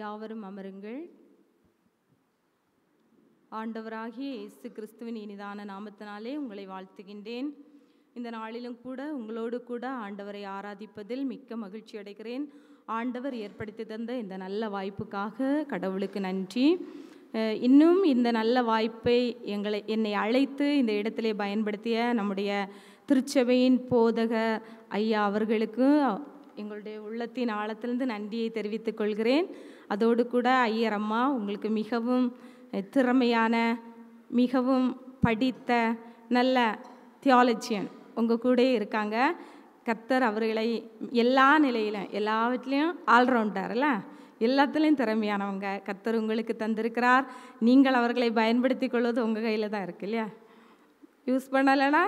யாவரும் அமருங்கள் ஆண்டவராகிய இயேசு கிறிஸ்துவின் இனிதான நாமத்தினாலே உங்களை வாழ்த்துகின்றேன் இந்த நாளிலும் கூட உங்களோடு கூட ஆண்டவரை ஆராதிப்பதில் மிக்க மகிழ்ச்சி அடைகிறேன் ஆண்டவர் ஏற்படுத்தி தந்த இந்த நல்ல வாய்ப்புக்காக கடவுளுக்கு நன்றி இன்னும் இந்த நல்ல வாய்ப்பை எங்களை என்னை அழைத்து இந்த இடத்திலே பயன்படுத்திய நம்முடைய திருச்சபையின் போதக ஐயா அவர்களுக்கு எங்களுடைய உள்ளத்தின் ஆழத்திலிருந்து நன்றியை தெரிவித்துக் கொள்கிறேன் அதோடு கூட ஐயர் அம்மா உங்களுக்கு மிகவும் திறமையான மிகவும் படித்த நல்ல தியாலஜியன் உங்கள் கூட இருக்காங்க கத்தர் அவர்களை எல்லா நிலையிலும் எல்லாவற்றிலையும் ஆல்ரவுண்டர்ல எல்லாத்துலேயும் திறமையானவங்க கத்தர் உங்களுக்கு தந்திருக்கிறார் நீங்கள் அவர்களை பயன்படுத்தி கொள்வது உங்கள் கையில் தான் இருக்கு இல்லையா யூஸ் பண்ணலைன்னா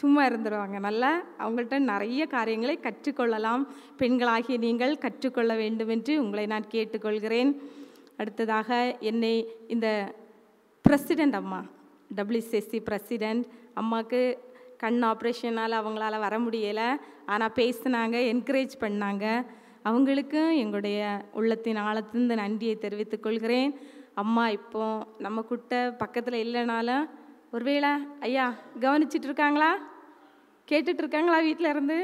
சும்மா இருந்துடுவாங்க நல்லா அவங்கள்ட்ட நிறைய காரியங்களை கற்றுக்கொள்ளலாம் பெண்களாகிய நீங்கள் கற்றுக்கொள்ள வேண்டும் என்று உங்களை நான் கேட்டுக்கொள்கிறேன் அடுத்ததாக என்னை இந்த பிரசிடெண்ட் அம்மா டபிள்யூசிஎஸ்சி பிரசிடெண்ட் அம்மாவுக்கு கண் ஆப்ரேஷனால் அவங்களால வர முடியலை ஆனால் பேசினாங்க என்கரேஜ் பண்ணாங்க அவங்களுக்கும் எங்களுடைய உள்ளத்தின் ஆழத்திலிருந்து நன்றியை தெரிவித்துக்கொள்கிறேன் அம்மா இப்போ நம்ம கிட்ட பக்கத்தில் இல்லைனாலும் ஒருவேளை ஐயா கவனிச்சிட்டு இருக்காங்களா கேட்டுட்டு இருக்காங்களா வீட்டில் இருந்து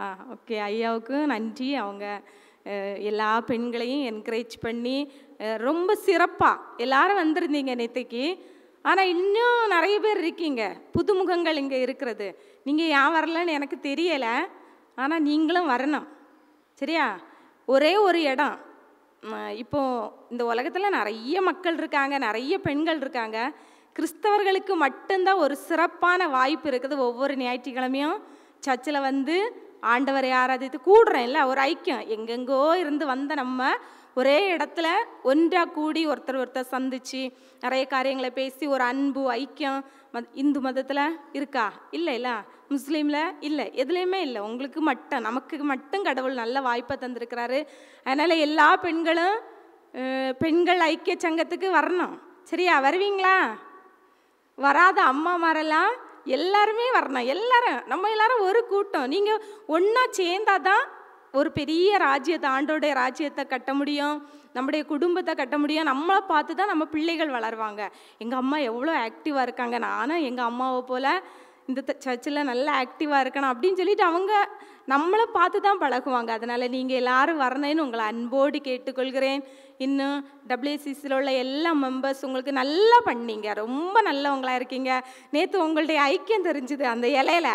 ஆ ஓகே ஐயாவுக்கும் நன்றி அவங்க எல்லா பெண்களையும் என்கரேஜ் பண்ணி ரொம்ப சிறப்பாக எல்லாரும் வந்திருந்தீங்க நேற்றுக்கு ஆனால் இன்னும் நிறைய பேர் இருக்கீங்க புதுமுகங்கள் இங்கே இருக்கிறது நீங்கள் ஏன் வரலன்னு எனக்கு தெரியலை ஆனால் நீங்களும் வரணும் சரியா ஒரே ஒரு இடம் இப்போது இந்த உலகத்தில் நிறைய மக்கள் இருக்காங்க நிறைய பெண்கள் இருக்காங்க கிறிஸ்தவர்களுக்கு மட்டும்தான் ஒரு சிறப்பான வாய்ப்பு இருக்குது ஒவ்வொரு ஞாயிற்றுக்கிழமையும் சர்ச்சில் வந்து ஆண்டவரை ஆராதித்து கூடுறேன் இல்லை ஒரு ஐக்கியம் எங்கெங்கோ இருந்து வந்த நம்ம ஒரே இடத்துல ஒன்றாக கூடி ஒருத்தர் ஒருத்தர் சந்தித்து நிறைய காரியங்களை பேசி ஒரு அன்பு ஐக்கியம் மத் இந்து மதத்தில் இருக்கா இல்லை இல்லை முஸ்லீமில் இல்லை எதுலேயுமே இல்லை உங்களுக்கு மட்டும் நமக்கு மட்டும் கடவுள் நல்ல வாய்ப்பை தந்திருக்கிறாரு அதனால் எல்லா பெண்களும் பெண்கள் ஐக்கிய சங்கத்துக்கு வரணும் சரியா வருவீங்களா வராத அம்மா மாரெல்லாம் எல்லாருமே வரணும் எல்லாரும் நம்ம எல்லாரும் ஒரு கூட்டம் நீங்கள் ஒன்றா சேர்ந்தாதான் ஒரு பெரிய ராஜ்யத்தை ஆண்டோடைய ராஜ்யத்தை கட்ட முடியும் நம்முடைய குடும்பத்தை கட்ட முடியும் நம்மளை பார்த்து தான் நம்ம பிள்ளைகள் வளருவாங்க எங்கள் அம்மா எவ்வளோ ஆக்டிவாக இருக்காங்க நானும் எங்கள் அம்மாவை போல் இந்த சர்ச்சில் நல்லா ஆக்டிவாக இருக்கணும் அப்படின்னு சொல்லிட்டு அவங்க நம்மளை பார்த்து தான் பழகுவாங்க அதனால் நீங்கள் எல்லோரும் வரணேன்னு உங்களை அன்போடு கேட்டுக்கொள்கிறேன் இன்னும் டபிள்யூசிசியில் உள்ள எல்லா மெம்பர்ஸ் உங்களுக்கு நல்லா பண்ணீங்க ரொம்ப நல்லவங்களாக இருக்கீங்க நேற்று உங்களுடைய ஐக்கியம் தெரிஞ்சுது அந்த இலையில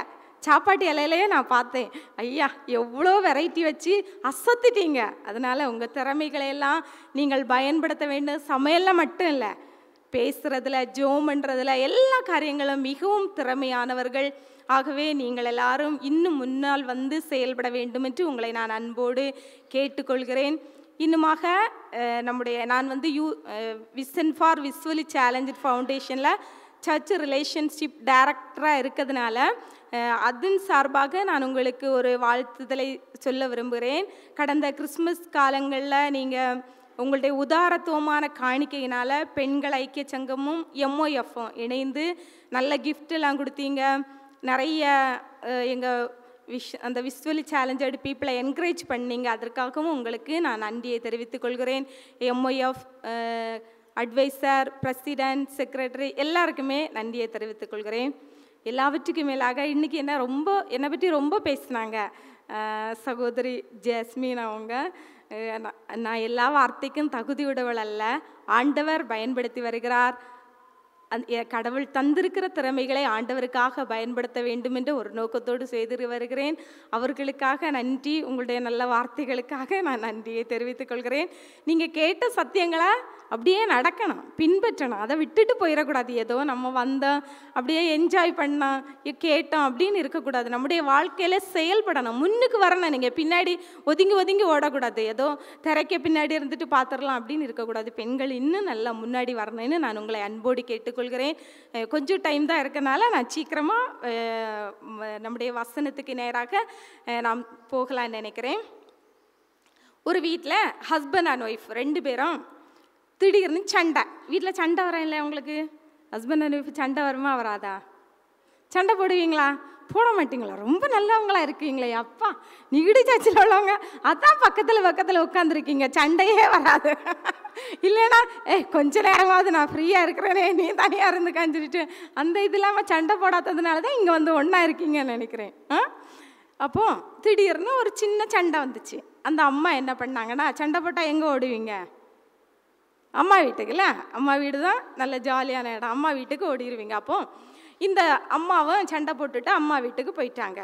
சாப்பாட்டு இலையிலையே நான் பார்த்தேன் ஐயா எவ்வளோ வெரைட்டி வச்சு அசத்துட்டீங்க அதனால் உங்கள் திறமைகளையெல்லாம் நீங்கள் பயன்படுத்த வேண்டும் சமையலில் மட்டும் இல்லை பேசுகிறதுல ஜோம் பண்ணுறதுல எல்லா காரியங்களும் மிகவும் திறமையானவர்கள் ஆகவே நீங்கள் எல்லாரும் இன்னும் முன்னால் வந்து செயல்பட வேண்டும் என்று உங்களை நான் அன்போடு கேட்டுக்கொள்கிறேன் இன்னுமாக நம்முடைய நான் வந்து you vision for visually challenge ஃபவுண்டேஷனில் சர்ச் ரிலேஷன்ஷிப் டைரக்டராக இருக்கிறதுனால அதன் சார்பாக நான் உங்களுக்கு ஒரு வாழ்த்துதலை சொல்ல விரும்புகிறேன் கடந்த கிறிஸ்மஸ் காலங்களில் நீங்கள் உங்களுடைய உதாரத்துவமான காணிக்கையினால் பெண்கள் ஐக்கிய சங்கமும் எம்ஓஎஃப்பும் இணைந்து நல்ல கிஃப்டெல்லாம் கொடுத்தீங்க நிறைய எங்கள் விஷ் அந்த விஸ்வலி சேலஞ்சடு பீப்புளை என்கரேஜ் பண்ணீங்க அதற்காகவும் உங்களுக்கு நான் நன்றியை தெரிவித்துக் கொள்கிறேன் அட்வைசர் பிரசிடென்ட் செக்ரட்டரி எல்லாருக்குமே நன்றியை தெரிவித்துக் கொள்கிறேன் எல்லாவற்றுக்கும் மேலாக இன்றைக்கி என்ன ரொம்ப என்னை பற்றி ரொம்ப பேசினாங்க சகோதரி ஜாஸ்மின் அவங்க நான் எல்லா வார்த்தைக்கும் அல்ல ஆண்டவர் பயன்படுத்தி வருகிறார் அந் கடவுள் தந்திருக்கிற திறமைகளை ஆண்டவருக்காக பயன்படுத்த வேண்டும் என்று ஒரு நோக்கத்தோடு செய்து வருகிறேன் அவர்களுக்காக நன்றி உங்களுடைய நல்ல வார்த்தைகளுக்காக நான் நன்றியை தெரிவித்துக் கொள்கிறேன் நீங்கள் கேட்ட சத்தியங்களை அப்படியே நடக்கணும் பின்பற்றணும் அதை விட்டுட்டு போயிடக்கூடாது ஏதோ நம்ம வந்தோம் அப்படியே என்ஜாய் பண்ணோம் கேட்டோம் அப்படின்னு இருக்கக்கூடாது நம்முடைய வாழ்க்கையில் செயல்படணும் முன்னுக்கு வரணும் நீங்கள் பின்னாடி ஒதுங்கி ஒதுங்கி ஓடக்கூடாது ஏதோ திரைக்க பின்னாடி இருந்துட்டு பார்த்துடலாம் அப்படின்னு இருக்கக்கூடாது பெண்கள் இன்னும் நல்லா முன்னாடி வரணும்னு நான் உங்களை அன்போடு கேட்டுக்கொள்கிறேன் கொஞ்சம் டைம் தான் இருக்கனால நான் சீக்கிரமாக நம்முடைய வசனத்துக்கு நேராக நாம் போகலான்னு நினைக்கிறேன் ஒரு வீட்டில் ஹஸ்பண்ட் அண்ட் ஒய்ஃப் ரெண்டு பேரும் திடீர்னு சண்டை வீட்டில் சண்டை வரேன் இல்லை உங்களுக்கு ஹஸ்பண்ட் அண்ட் ஒய்ஃப் சண்டை வருமா வராதா சண்டை போடுவீங்களா போட மாட்டிங்களா ரொம்ப நல்லவங்களா இருக்கீங்களே அப்பா இடி சாச்சில் உள்ளவங்க அதான் பக்கத்தில் பக்கத்தில் உட்காந்துருக்கீங்க சண்டையே வராது இல்லைனா ஏ கொஞ்ச நேரமாவது நான் ஃப்ரீயாக இருக்கிறேனே நீ தனியாக இருந்து காஞ்சிட்டு அந்த இது இல்லாமல் சண்டை போடாததுனால தான் இங்கே வந்து ஒன்றா இருக்கீங்கன்னு நினைக்கிறேன் ஆ அப்போது திடீர்னு ஒரு சின்ன சண்டை வந்துச்சு அந்த அம்மா என்ன பண்ணாங்கன்னா சண்டை போட்டால் எங்கே ஓடுவீங்க அம்மா வீட்டுக்குல்ல அம்மா வீடு தான் நல்ல ஜாலியான இடம் அம்மா வீட்டுக்கு ஓடிடுவீங்க அப்போ இந்த அம்மாவும் சண்டை போட்டுட்டு அம்மா வீட்டுக்கு போயிட்டாங்க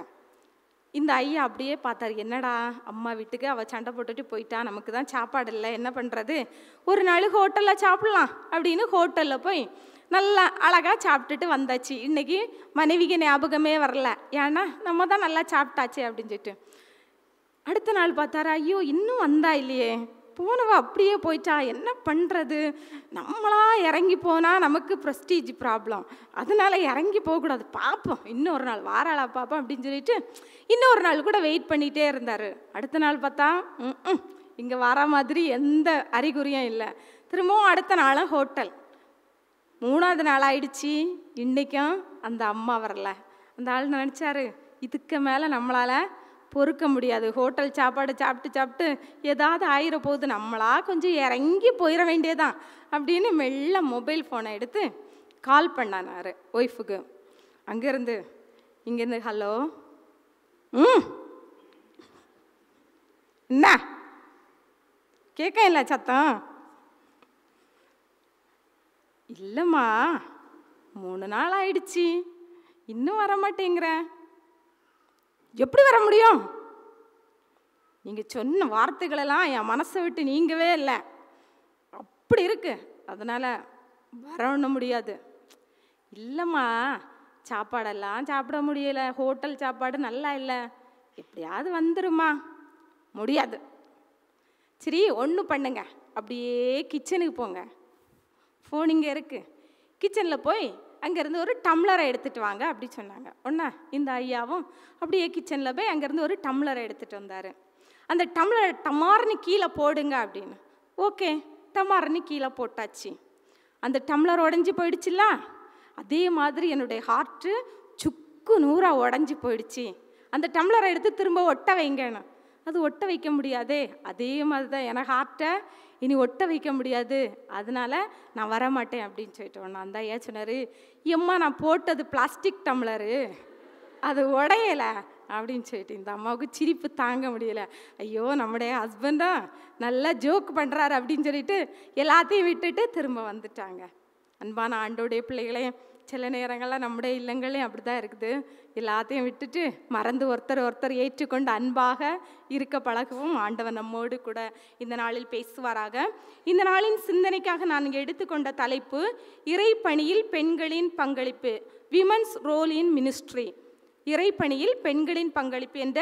இந்த ஐயா அப்படியே பார்த்தாரு என்னடா அம்மா வீட்டுக்கு அவள் சண்டை போட்டுட்டு போயிட்டா நமக்கு தான் சாப்பாடு இல்லை என்ன பண்ணுறது ஒரு நாள் ஹோட்டலில் சாப்பிட்லாம் அப்படின்னு ஹோட்டலில் போய் நல்லா அழகாக சாப்பிட்டுட்டு வந்தாச்சு இன்றைக்கி மனைவிக்கு ஞாபகமே வரல ஏன்னா நம்ம தான் நல்லா சாப்பிட்டாச்சு அப்படின்னு சொல்லிட்டு அடுத்த நாள் பார்த்தாரா ஐயோ இன்னும் வந்தா இல்லையே போனவ அப்படியே போயிட்டா என்ன பண்ணுறது நம்மளா இறங்கி போனால் நமக்கு ப்ரெஸ்டீஜ் ப்ராப்ளம் அதனால் இறங்கி போகக்கூடாது பார்ப்போம் இன்னொரு நாள் வாராளா பார்ப்போம் அப்படின்னு சொல்லிட்டு இன்னொரு நாள் கூட வெயிட் பண்ணிகிட்டே இருந்தார் அடுத்த நாள் பார்த்தா இங்கே வர மாதிரி எந்த அறிகுறியும் இல்லை திரும்பவும் அடுத்த நாளும் ஹோட்டல் மூணாவது நாள் ஆயிடுச்சு இன்றைக்கும் அந்த அம்மா வரல அந்த ஆள் நினச்சாரு இதுக்கு மேலே நம்மளால் பொறுக்க முடியாது ஹோட்டல் சாப்பாடை சாப்பிட்டு சாப்பிட்டு ஏதாவது ஆயிர போகுது நம்மளா கொஞ்சம் இறங்கி போயிட வேண்டியதான் அப்படின்னு மெல்ல மொபைல் ஃபோனை எடுத்து கால் பண்ணானாரு ஒய்ஃபுக்கு அங்கேருந்து இங்கேருந்து ஹலோ ம் என்ன கேட்க இல்லை சத்தம் இல்லைம்மா மூணு நாள் ஆயிடுச்சு இன்னும் வர மாட்டேங்கிறேன் எப்படி வர முடியும் நீங்கள் சொன்ன வார்த்தைகளெல்லாம் என் மனசை விட்டு நீங்கவே இல்லை அப்படி இருக்கு அதனால் வரணும் முடியாது இல்லைம்மா சாப்பாடெல்லாம் சாப்பிட முடியலை ஹோட்டல் சாப்பாடு நல்லா இல்லை எப்படியாவது வந்துடுமா முடியாது சரி ஒன்று பண்ணுங்க அப்படியே கிச்சனுக்கு போங்க ஃபோன் இங்கே இருக்குது கிச்சனில் போய் அங்கேருந்து ஒரு டம்ளரை எடுத்துகிட்டு வாங்க அப்படி சொன்னாங்க ஒன்றா இந்த ஐயாவும் அப்படியே கிச்சனில் போய் அங்கேருந்து ஒரு டம்ளரை எடுத்துகிட்டு வந்தார் அந்த டம்ளர் டமார்னு கீழே போடுங்க அப்படின்னு ஓகே டமார்னு கீழே போட்டாச்சு அந்த டம்ளர் உடஞ்சி போயிடுச்சுல அதே மாதிரி என்னுடைய ஹார்ட்டு சுக்கு நூறாக உடஞ்சி போயிடுச்சு அந்த டம்ளரை எடுத்து திரும்ப ஒட்ட வைங்கன்னு அது ஒட்ட வைக்க முடியாதே அதே மாதிரி தான் எனக்கு ஹார்ட்டை இனி ஒட்ட வைக்க முடியாது அதனால் நான் வரமாட்டேன் அப்படின்னு சொல்லிட்டு ஒன்று அந்த ஐயா எம்மா நான் போட்டது பிளாஸ்டிக் டம்ளரு அது உடையலை அப்படின்னு சொல்லிட்டு இந்த அம்மாவுக்கு சிரிப்பு தாங்க முடியல ஐயோ நம்முடைய ஹஸ்பண்டா நல்லா ஜோக் பண்ணுறாரு அப்படின்னு சொல்லிட்டு எல்லாத்தையும் விட்டுட்டு திரும்ப வந்துட்டாங்க அன்பான ஆண்டோடைய பிள்ளைகளையும் சில நேரங்களில் நம்முடைய இல்லங்களையும் அப்படி தான் இருக்குது எல்லாத்தையும் விட்டுட்டு மறந்து ஒருத்தர் ஒருத்தர் ஏற்றுக்கொண்டு அன்பாக இருக்க பழகவும் ஆண்டவர் நம்மோடு கூட இந்த நாளில் பேசுவாராக இந்த நாளின் சிந்தனைக்காக நான் எடுத்துக்கொண்ட தலைப்பு இறைப்பணியில் பெண்களின் பங்களிப்பு விமன்ஸ் ரோல் இன் மினிஸ்ட்ரி இறைப்பணியில் பெண்களின் பங்களிப்பு என்ற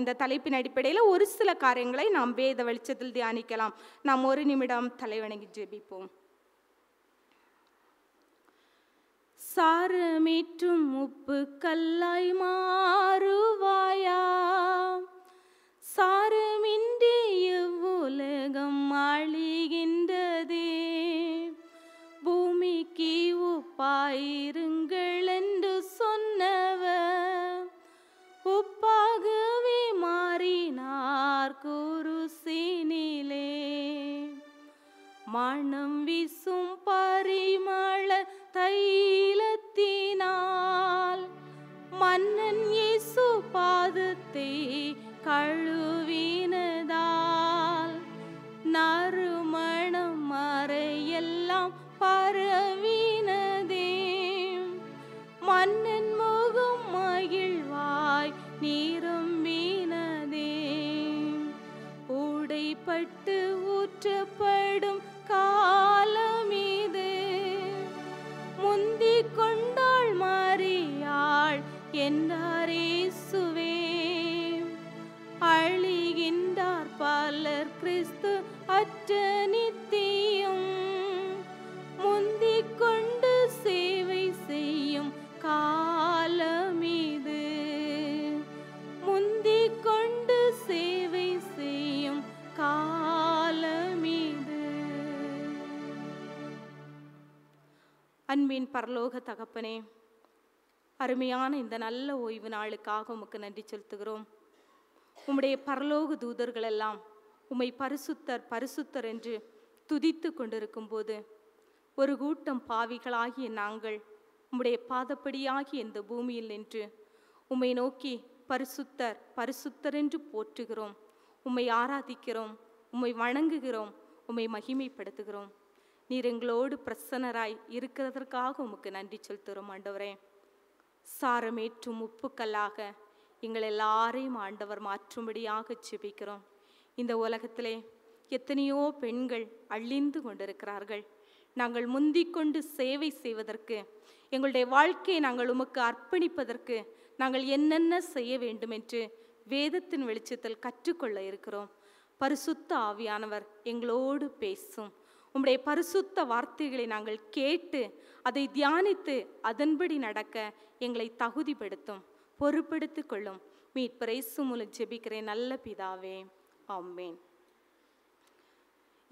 இந்த தலைப்பின் அடிப்படையில் ஒரு சில காரியங்களை நாம் வேத வெளிச்சத்தில் தியானிக்கலாம் நாம் ஒரு நிமிடம் தலைவணங்கி ஜெபிப்போம் சாரமேற்றும் உப்பு கல்லாய் மாறுவாயா சாரமின்றி இவ்வுலகம் ஆளுகின்றதே பூமிக்கு உப்பாயிருங்கள் என்று சொன்னவ உப்பாகவே மாறினார் கூறு சீனிலே மானம் வீசும் பரிமா பரலோக தகப்பனே அருமையான இந்த நல்ல ஓய்வு நாளுக்காக உமக்கு நன்றி செலுத்துகிறோம் உம்முடைய பரலோக தூதர்கள் எல்லாம் உம்மை பரிசுத்தர் பரிசுத்தர் என்று துதித்து கொண்டிருக்கும்போது ஒரு கூட்டம் பாவிகளாகிய நாங்கள் உம்முடைய பாதப்படியாகி இந்த பூமியில் நின்று உம்மை நோக்கி பரிசுத்தர் பரிசுத்தர் என்று போற்றுகிறோம் உம்மை ஆராதிக்கிறோம் உம்மை வணங்குகிறோம் உம்மை மகிமைப்படுத்துகிறோம் நீர் எங்களோடு பிரசன்னராய் இருக்கிறதற்காக உமக்கு நன்றி செலுத்துகிறோம் ஆண்டவரே சாரமேற்றும் உப்புக்கல்லாக எங்கள் எல்லாரையும் ஆண்டவர் மாற்றும்படியாக ஜெபிக்கிறோம் இந்த உலகத்திலே எத்தனையோ பெண்கள் அழிந்து கொண்டிருக்கிறார்கள் நாங்கள் முந்திக்கொண்டு சேவை செய்வதற்கு எங்களுடைய வாழ்க்கையை நாங்கள் உமக்கு அர்ப்பணிப்பதற்கு நாங்கள் என்னென்ன செய்ய வேண்டும் என்று வேதத்தின் வெளிச்சத்தில் கற்றுக்கொள்ள இருக்கிறோம் பரிசுத்த ஆவியானவர் எங்களோடு பேசும் உம்முடைய பரிசுத்த வார்த்தைகளை நாங்கள் கேட்டு அதை தியானித்து அதன்படி நடக்க எங்களை தகுதிப்படுத்தும் பொறுப்படுத்தி கொள்ளும் மீட்பரை சுமுலும் ஜெபிக்கிறேன் நல்ல பிதாவே ஆம்பேன்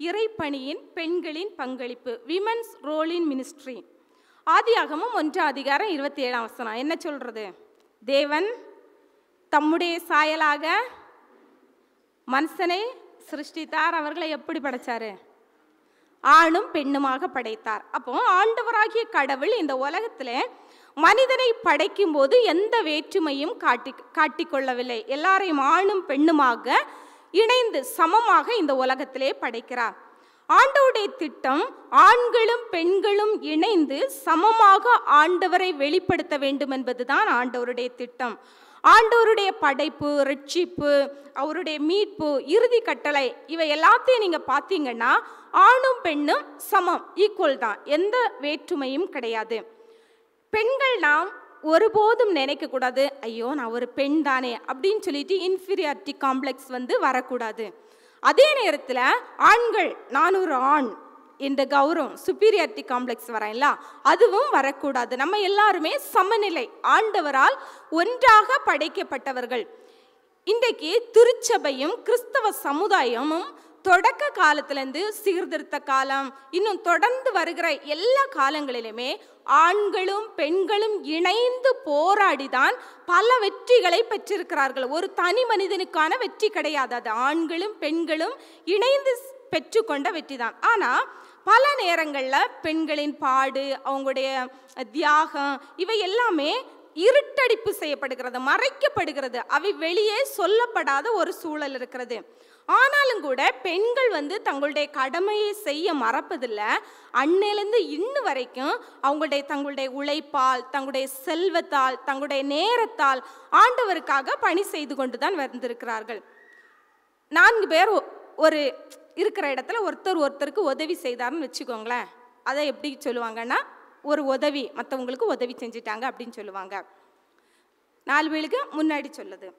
இறைப்பணியின் பெண்களின் பங்களிப்பு விமன்ஸ் ரோலின் மினிஸ்ட்ரி ஆதியாகமும் ஒன்றாம் அதிகாரம் இருபத்தி ஏழாம் வசனம் என்ன சொல்கிறது தேவன் தம்முடைய சாயலாக மனுஷனை சிருஷ்டித்தார் அவர்களை எப்படி படைச்சாரு ஆணும் பெண்ணுமாக படைத்தார் அப்போ ஆண்டவராகிய கடவுள் இந்த உலகத்தில் மனிதனை படைக்கும் போது எந்த வேற்றுமையும் காட்டி காட்டிக்கொள்ளவில்லை எல்லாரையும் ஆணும் பெண்ணுமாக இணைந்து சமமாக இந்த உலகத்திலே படைக்கிறார் ஆண்டவுடைய திட்டம் ஆண்களும் பெண்களும் இணைந்து சமமாக ஆண்டவரை வெளிப்படுத்த வேண்டும் என்பதுதான் ஆண்டவருடைய திட்டம் ஆண்டவருடைய படைப்பு ரட்சிப்பு அவருடைய மீட்பு இறுதி கட்டளை இவை எல்லாத்தையும் நீங்கள் பார்த்தீங்கன்னா ஆணும் பெண்ணும் சமம் ஈக்குவல் தான் எந்த வேற்றுமையும் கிடையாது பெண்கள் நாம் ஒருபோதும் நினைக்கக்கூடாது ஐயோ நான் ஒரு பெண் தானே அப்படின்னு சொல்லிட்டு இன்ஃபீரியாரிட்டி காம்ப்ளெக்ஸ் வந்து வரக்கூடாது அதே நேரத்தில் ஆண்கள் நான் ஒரு ஆண் இந்த கௌரவம் சுப்பீரியாரிட்டி காம்ப்ளெக்ஸ் வரையில அதுவும் வரக்கூடாது நம்ம எல்லாருமே சமநிலை ஆண்டவரால் ஒன்றாக படைக்கப்பட்டவர்கள் இன்றைக்கு திருச்சபையும் கிறிஸ்தவ சமுதாயமும் தொடக்க காலத்திலேருந்து சீர்திருத்த காலம் இன்னும் தொடர்ந்து வருகிற எல்லா காலங்களிலுமே ஆண்களும் பெண்களும் இணைந்து போராடி தான் பல வெற்றிகளை பெற்றிருக்கிறார்கள் ஒரு தனி மனிதனுக்கான வெற்றி கிடையாது அது ஆண்களும் பெண்களும் இணைந்து பெற்றுக்கொண்ட வெற்றி தான் ஆனால் பல நேரங்களில் பெண்களின் பாடு அவங்களுடைய தியாகம் இவை எல்லாமே இருட்டடிப்பு செய்யப்படுகிறது மறைக்கப்படுகிறது அவை வெளியே சொல்லப்படாத ஒரு சூழல் இருக்கிறது ஆனாலும் கூட பெண்கள் வந்து தங்களுடைய கடமையை செய்ய மறப்பதில்லை அன்னையிலேருந்து இன்னு வரைக்கும் அவங்களுடைய தங்களுடைய உழைப்பால் தங்களுடைய செல்வத்தால் தங்களுடைய நேரத்தால் ஆண்டவருக்காக பணி செய்து கொண்டு தான் வந்திருக்கிறார்கள் நான்கு பேர் ஒரு இருக்கிற இடத்துல ஒருத்தர் ஒருத்தருக்கு உதவி செய்தார்னு வச்சுக்கோங்களேன் அதை எப்படி சொல்லுவாங்கன்னா ஒரு உதவி மற்றவங்களுக்கு உதவி செஞ்சிட்டாங்க அப்படின்னு சொல்லுவாங்க நாலு பேருக்கு முன்னாடி சொல்லுது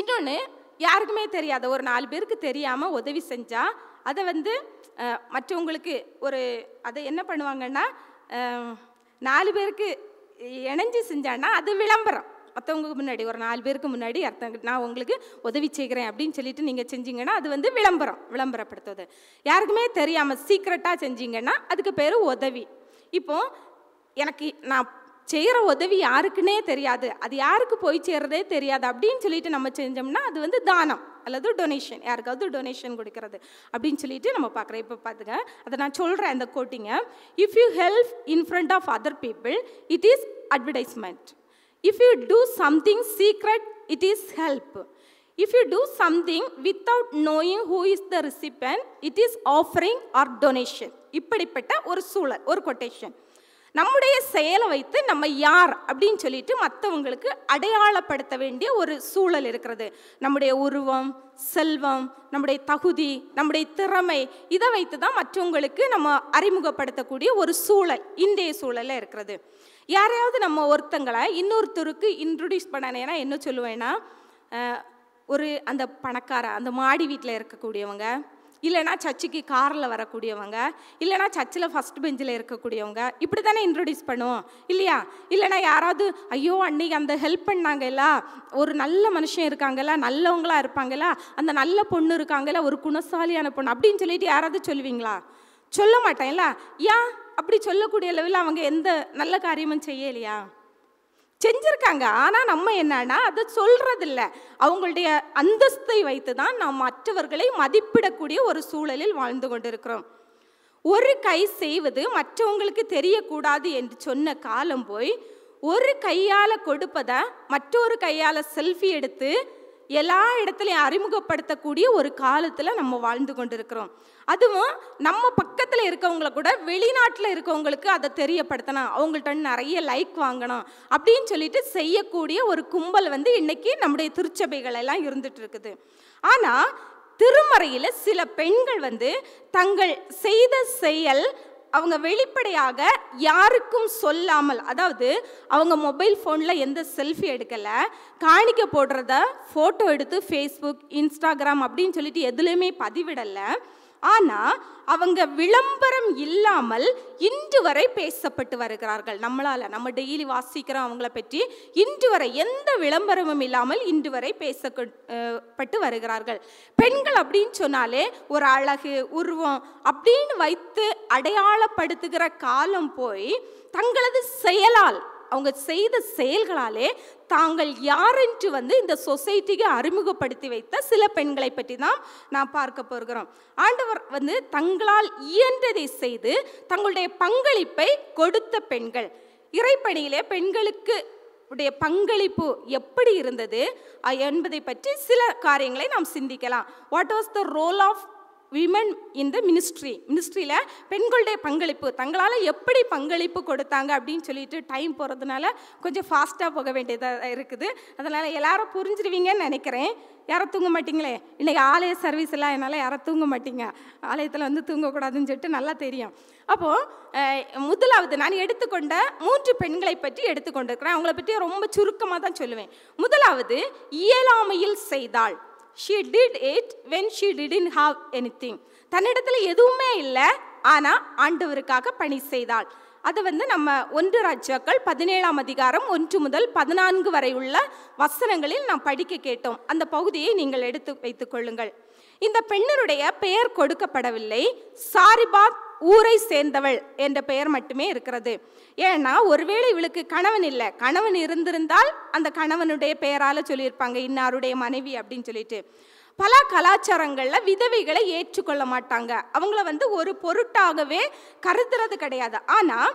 இன்னொன்று யாருக்குமே தெரியாத ஒரு நாலு பேருக்கு தெரியாமல் உதவி செஞ்சால் அதை வந்து மற்றவங்களுக்கு ஒரு அதை என்ன பண்ணுவாங்கன்னா நாலு பேருக்கு இணைஞ்சு செஞ்சான்னா அது விளம்பரம் மற்றவங்களுக்கு முன்னாடி ஒரு நாலு பேருக்கு முன்னாடி அர்த்தம் நான் உங்களுக்கு உதவி செய்கிறேன் அப்படின்னு சொல்லிட்டு நீங்கள் செஞ்சீங்கன்னா அது வந்து விளம்பரம் விளம்பரப்படுத்துவது யாருக்குமே தெரியாமல் சீக்ரெட்டாக செஞ்சீங்கன்னா அதுக்கு பேர் உதவி இப்போது எனக்கு நான் செய்கிற உதவி யாருக்குன்னே தெரியாது அது யாருக்கு போய் சேர்றதே தெரியாது அப்படின்னு சொல்லிட்டு நம்ம செஞ்சோம்னா அது வந்து தானம் அல்லது டொனேஷன் யாருக்காவது டொனேஷன் கொடுக்கறது அப்படின்னு சொல்லிட்டு நம்ம பார்க்குறேன் இப்போ பார்த்துங்க அதை நான் சொல்கிறேன் அந்த கோட்டிங்க if you help in front of other people it is advertisement you do something secret it is help if you do something without knowing who is the recipient, it is offering or donation இப்படிப்பட்ட ஒரு சூழல் ஒரு quotation நம்முடைய செயலை வைத்து நம்ம யார் அப்படின்னு சொல்லிட்டு மற்றவங்களுக்கு அடையாளப்படுத்த வேண்டிய ஒரு சூழல் இருக்கிறது நம்முடைய உருவம் செல்வம் நம்முடைய தகுதி நம்முடைய திறமை இதை வைத்து தான் மற்றவங்களுக்கு நம்ம அறிமுகப்படுத்தக்கூடிய ஒரு சூழல் இன்றைய சூழலில் இருக்கிறது யாரையாவது நம்ம ஒருத்தங்களை இன்னொருத்தருக்கு இன்ட்ரடியூஸ் பண்ணனேனா என்ன சொல்லுவேன்னா ஒரு அந்த பணக்கார அந்த மாடி வீட்டில் இருக்கக்கூடியவங்க இல்லைனா சர்ச்சுக்கு காரில் வரக்கூடியவங்க இல்லைனா சர்ச்சில் ஃபஸ்ட் பெஞ்சில் இருக்கக்கூடியவங்க இப்படி தானே இன்ட்ரடியூஸ் பண்ணுவோம் இல்லையா இல்லைனா யாராவது ஐயோ அன்னைக்கு அந்த ஹெல்ப் பண்ணாங்கல்ல ஒரு நல்ல மனுஷன் இருக்காங்கல்ல நல்லவங்களா இருப்பாங்கல்ல அந்த நல்ல பொண்ணு இருக்காங்கல்ல ஒரு குணசாலியான பொண்ணு அப்படின்னு சொல்லிட்டு யாராவது சொல்லுவீங்களா சொல்ல மாட்டேன்ல ஏன் அப்படி சொல்லக்கூடிய அளவில் அவங்க எந்த நல்ல காரியமும் செய்யலையா செஞ்சுருக்காங்க ஆனால் நம்ம என்னன்னா அதை சொல்கிறதில்ல அவங்களுடைய அந்தஸ்தை வைத்து தான் நாம் மற்றவர்களை மதிப்பிடக்கூடிய ஒரு சூழலில் வாழ்ந்து கொண்டிருக்கிறோம் ஒரு கை செய்வது மற்றவங்களுக்கு தெரியக்கூடாது என்று சொன்ன காலம் போய் ஒரு கையால் கொடுப்பதை மற்றொரு கையால் செல்ஃபி எடுத்து எல்லா இடத்துலையும் அறிமுகப்படுத்தக்கூடிய ஒரு காலத்தில் நம்ம வாழ்ந்து கொண்டிருக்கிறோம் அதுவும் நம்ம பக்கத்தில் இருக்கவங்கள கூட வெளிநாட்டில் இருக்கவங்களுக்கு அதை தெரியப்படுத்தணும் அவங்கள்ட்ட நிறைய லைக் வாங்கணும் அப்படின்னு சொல்லிட்டு செய்யக்கூடிய ஒரு கும்பல் வந்து இன்றைக்கி நம்முடைய திருச்சபைகள் எல்லாம் இருந்துட்டு இருக்குது ஆனால் திருமறையில் சில பெண்கள் வந்து தங்கள் செய்த செயல் அவங்க வெளிப்படையாக யாருக்கும் சொல்லாமல் அதாவது அவங்க மொபைல் ஃபோனில் எந்த செல்ஃபி எடுக்கலை காணிக்க போடுறத ஃபோட்டோ எடுத்து ஃபேஸ்புக் இன்ஸ்டாகிராம் அப்படின்னு சொல்லிட்டு எதுலேயுமே பதிவிடலை ஆனால் அவங்க விளம்பரம் இல்லாமல் இன்று வரை பேசப்பட்டு வருகிறார்கள் நம்மளால் நம்ம டெய்லி வாசிக்கிறோம் அவங்கள பற்றி இன்று வரை எந்த விளம்பரமும் இல்லாமல் இன்று வரை பட்டு வருகிறார்கள் பெண்கள் அப்படின்னு சொன்னாலே ஒரு அழகு உருவம் அப்படின்னு வைத்து அடையாளப்படுத்துகிற காலம் போய் தங்களது செயலால் அவங்க செய்த செயல்களாலே தாங்கள் யாருன்ட்டு வந்து இந்த சொசைட்டிக்கு அறிமுகப்படுத்தி வைத்த சில பெண்களை பற்றி தான் நான் பார்க்க போகிறோம் ஆண்டவர் வந்து தங்களால் இயன்றதை செய்து தங்களுடைய பங்களிப்பை கொடுத்த பெண்கள் இறைப்பணியிலே பெண்களுக்கு உடைய பங்களிப்பு எப்படி இருந்தது என்பதை பற்றி சில காரியங்களை நாம் சிந்திக்கலாம் what was the role of women இந்த மினிஸ்ட்ரி மினிஸ்ட்ரியில் பெண்களுடைய பங்களிப்பு தங்களால் எப்படி பங்களிப்பு கொடுத்தாங்க அப்படின்னு சொல்லிட்டு டைம் போகிறதுனால கொஞ்சம் ஃபாஸ்ட்டாக போக வேண்டியதாக இருக்குது அதனால் எல்லாரும் புரிஞ்சிருவீங்கன்னு நினைக்கிறேன் யாரும் தூங்க மாட்டிங்களே இன்றைக்கி ஆலய சர்வீஸ் எல்லாம் என்னால் யாரும் தூங்க மாட்டிங்க ஆலயத்தில் வந்து தூங்கக்கூடாதுன்னு சொல்லிட்டு நல்லா தெரியும் அப்போது முதலாவது நான் எடுத்துக்கொண்ட மூன்று பெண்களை பற்றி எடுத்துக்கொண்டிருக்கிறேன் அவங்கள பற்றி ரொம்ப சுருக்கமாக தான் சொல்லுவேன் முதலாவது இயலாமையில் செய்தாள் she did it when she didn't have anything தன்னிடத்தில் எதுவுமே இல்லை ஆனால் ஆண்டவருக்காக பணி செய்தாள் அது வந்து நம்ம ஒன்று ராஜாக்கள் பதினேழாம் அதிகாரம் ஒன்று முதல் பதினான்கு வரை உள்ள வசனங்களில் நாம் படிக்க கேட்டோம் அந்த பகுதியை நீங்கள் எடுத்து வைத்துக் கொள்ளுங்கள் இந்த பெண்ணினுடைய பெயர் கொடுக்கப்படவில்லை சாரிபாத் ஊரை சேர்ந்தவள் என்ற பெயர் மட்டுமே இருக்கிறது ஏன்னா ஒருவேளை இவளுக்கு கணவன் இல்லை கணவன் இருந்திருந்தால் அந்த கணவனுடைய பெயரால் சொல்லியிருப்பாங்க இன்னாருடைய மனைவி அப்படின்னு சொல்லிட்டு பல கலாச்சாரங்களில் விதவைகளை ஏற்றுக்கொள்ள மாட்டாங்க அவங்கள வந்து ஒரு பொருட்டாகவே கருதுறது கிடையாது ஆனால்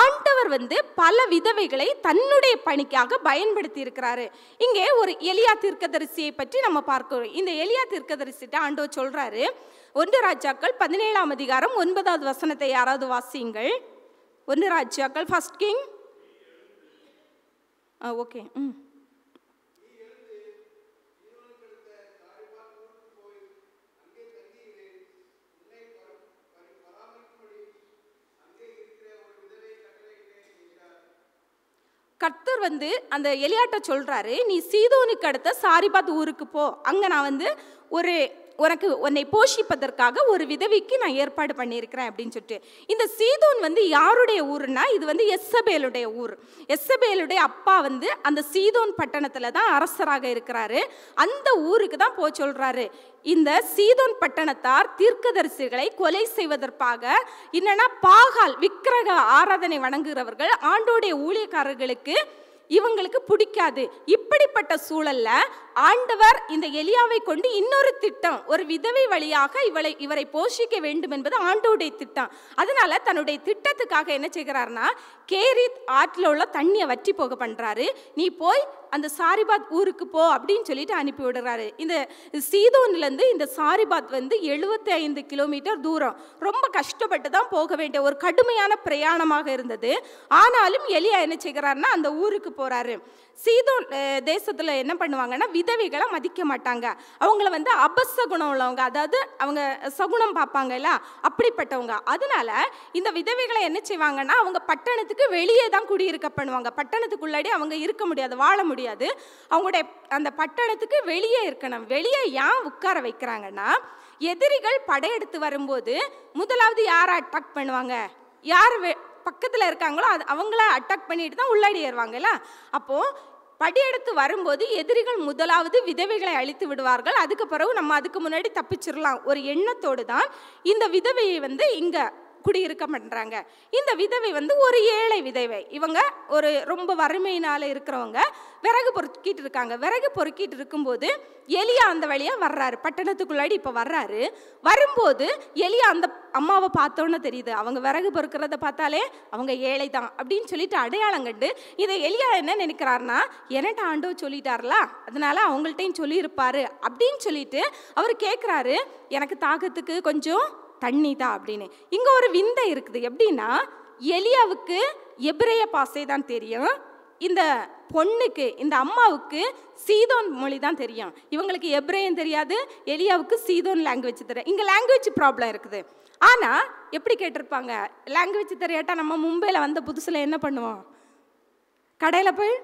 ஆண்டவர் வந்து பல விதவைகளை தன்னுடைய பணிக்காக பயன்படுத்தி இருக்கிறாரு இங்கே ஒரு எலியா தீர்க்கதரிசியை பற்றி நம்ம பார்க்கிறோம் இந்த எலியா தீர்க்கதரிசிட்ட ஆண்டவர் சொல்றாரு ஒன்று ராஜாக்கள் பதினேழாம் அதிகாரம் ஒன்பதாவது வசனத்தை யாராவது வாசியுங்கள் ஒன்று ராஜாக்கள் ஃபஸ்ட் கிங் ஓகே ம் கர்த்தர் வந்து அந்த எலியாட்ட சொல்கிறாரு நீ சீதோனுக்கு அடுத்த சாரிபாத் ஊருக்கு போ அங்கே நான் வந்து ஒரு உனக்கு உன்னை போஷிப்பதற்காக ஒரு விதவிக்கு நான் ஏற்பாடு பண்ணியிருக்கிறேன் அப்படின்னு சொல்லிட்டு இந்த சீதோன் வந்து யாருடைய ஊருன்னா இது வந்து எஸ்எபேலுடைய ஊர் எஸ்எபேலுடைய அப்பா வந்து அந்த சீதோன் பட்டணத்தில் தான் அரசராக இருக்கிறாரு அந்த ஊருக்கு தான் போ சொல்கிறாரு இந்த சீதோன் பட்டணத்தார் தீர்க்கதரிசிகளை கொலை செய்வதற்காக என்னென்னா பாகால் விக்கிரக ஆராதனை வணங்குகிறவர்கள் ஆண்டோடைய ஊழியக்காரர்களுக்கு இவங்களுக்கு பிடிக்காது இப்படிப்பட்ட சூழல்ல ஆண்டவர் இந்த எலியாவை கொண்டு இன்னொரு திட்டம் ஒரு விதவை வழியாக இவளை இவரை போஷிக்க வேண்டும் என்பது ஆண்டோடைய திட்டம் அதனால தன்னுடைய திட்டத்துக்காக என்ன செய்கிறார்னா கேரித் ஆற்றில் உள்ள தண்ணியை வற்றி போக பண்றாரு நீ போய் அந்த சாரிபாத் ஊருக்கு போ அப்படின்னு சொல்லிட்டு அனுப்பி விடுறாரு இந்த சீதோன்லேருந்து இந்த சாரிபாத் வந்து எழுபத்தி ஐந்து கிலோமீட்டர் தூரம் ரொம்ப கஷ்டப்பட்டு தான் போக வேண்டிய ஒரு கடுமையான பிரயாணமாக இருந்தது ஆனாலும் எலியா என்ன செய்கிறாருன்னா அந்த ஊருக்கு போகிறாரு சீதோன் தேசத்தில் என்ன பண்ணுவாங்கன்னா விதவைகளை மதிக்க மாட்டாங்க அவங்கள வந்து அபச குணம் உள்ளவங்க அதாவது அவங்க சகுணம் பார்ப்பாங்க இல்லை அப்படிப்பட்டவங்க அதனால இந்த விதவைகளை என்ன செய்வாங்கன்னா அவங்க பட்டணத்துக்கு வெளியே தான் குடியிருக்க பண்ணுவாங்க பட்டணத்துக்குள்ளாடி அவங்க இருக்க முடியாது வாழ முடியாது அவங்களுடைய அந்த பட்டணத்துக்கு வெளியே இருக்கணும் வெளியே ஏன் உட்கார வைக்கிறாங்கன்னா எதிரிகள் படையெடுத்து வரும்போது முதலாவது யாரை அட்டாக் பண்ணுவாங்க யார் பக்கத்தில் இருக்காங்களோ அது அவங்கள அட்டாக் பண்ணிட்டு தான் உள்ளாடி ஏறுவாங்கல்ல அப்போது படியெடுத்து வரும்போது எதிரிகள் முதலாவது விதவைகளை அழித்து விடுவார்கள் அதுக்கு பிறகு நம்ம அதுக்கு முன்னாடி தப்பிச்சிடலாம் ஒரு எண்ணத்தோடு தான் இந்த விதவையை வந்து இங்கே குடியிருக்க பண்ணுறாங்க இந்த விதவை வந்து ஒரு ஏழை விதவை இவங்க ஒரு ரொம்ப வறுமையினால் இருக்கிறவங்க விறகு பொறுக்கிட்டு இருக்காங்க விறகு பொறுக்கிட்டு இருக்கும்போது எலியா அந்த வழியாக வர்றாரு பட்டணத்துக்குள்ளாடி இப்போ வர்றாரு வரும்போது எலியா அந்த அம்மாவை பார்த்தோன்னு தெரியுது அவங்க விறகு பொறுக்கிறத பார்த்தாலே அவங்க ஏழை தான் அப்படின்னு சொல்லிட்டு அடையாளம் கண்டு இதை எலியா என்ன நினைக்கிறாருன்னா என்னட்ட ஆண்டோ சொல்லிட்டார்ல அதனால அவங்கள்ட்டையும் சொல்லியிருப்பாரு அப்படின்னு சொல்லிட்டு அவர் கேட்குறாரு எனக்கு தாகத்துக்கு கொஞ்சம் தண்ணி தான் அப்படின்னு இங்கே ஒரு விந்தை இருக்குது எப்படின்னா எலியாவுக்கு எபிரேய பாசை தான் தெரியும் இந்த பொண்ணுக்கு இந்த அம்மாவுக்கு சீதோன் மொழி தான் தெரியும் இவங்களுக்கு எப்ரேயும் தெரியாது எலியாவுக்கு சீதோன் லாங்குவேஜ் தெரியும் இங்கே லாங்குவேஜ் ப்ராப்ளம் இருக்குது ஆனால் எப்படி கேட்டிருப்பாங்க லாங்குவேஜ் தெரியாட்டா நம்ம மும்பையில் வந்த புதுசில் என்ன பண்ணுவோம் கடையில் போய்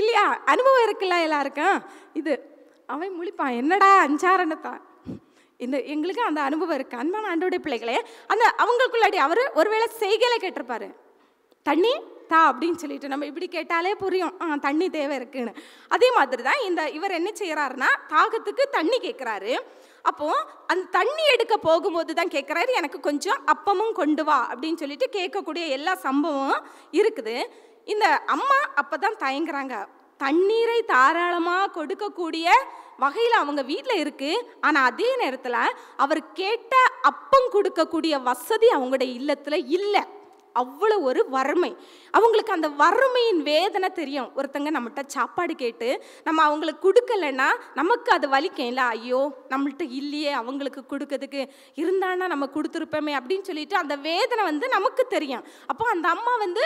இல்லையா அனுபவம் இருக்குல்ல எல்லாருக்கும் இது அவன் முழிப்பான் என்னடா அஞ்சாரணத்தான் இந்த எங்களுக்கு அந்த அனுபவம் இருக்குது அன்பான ஆண்டோடைய பிள்ளைகளே அந்த அவங்களுக்குள்ளாடி அவர் ஒருவேளை செய்கையில் கேட்டிருப்பாரு தண்ணி தா அப்படின்னு சொல்லிட்டு நம்ம இப்படி கேட்டாலே புரியும் ஆ தண்ணி தேவை இருக்குன்னு அதே மாதிரி தான் இந்த இவர் என்ன செய்கிறாருன்னா தாகத்துக்கு தண்ணி கேட்குறாரு அப்போது அந்த தண்ணி எடுக்க போகும்போது தான் கேட்குறாரு எனக்கு கொஞ்சம் அப்பமும் கொண்டு வா அப்படின்னு சொல்லிட்டு கேட்கக்கூடிய எல்லா சம்பவம் இருக்குது இந்த அம்மா அப்போ தான் தயங்குறாங்க தண்ணீரை தாராளமாக கொடுக்கக்கூடிய வகையில் அவங்க வீட்டில் இருக்குது ஆனால் அதே நேரத்தில் அவர் கேட்ட அப்பம் கொடுக்கக்கூடிய வசதி அவங்களுடைய இல்லத்தில் இல்லை அவ்வளோ ஒரு வறுமை அவங்களுக்கு அந்த வறுமையின் வேதனை தெரியும் ஒருத்தங்க நம்மகிட்ட சாப்பாடு கேட்டு நம்ம அவங்களுக்கு கொடுக்கலன்னா நமக்கு அது வலிக்கும்ல ஐயோ நம்மள்கிட்ட இல்லையே அவங்களுக்கு கொடுக்கறதுக்கு இருந்தானா நம்ம கொடுத்துருப்போமே அப்படின்னு சொல்லிட்டு அந்த வேதனை வந்து நமக்கு தெரியும் அப்போ அந்த அம்மா வந்து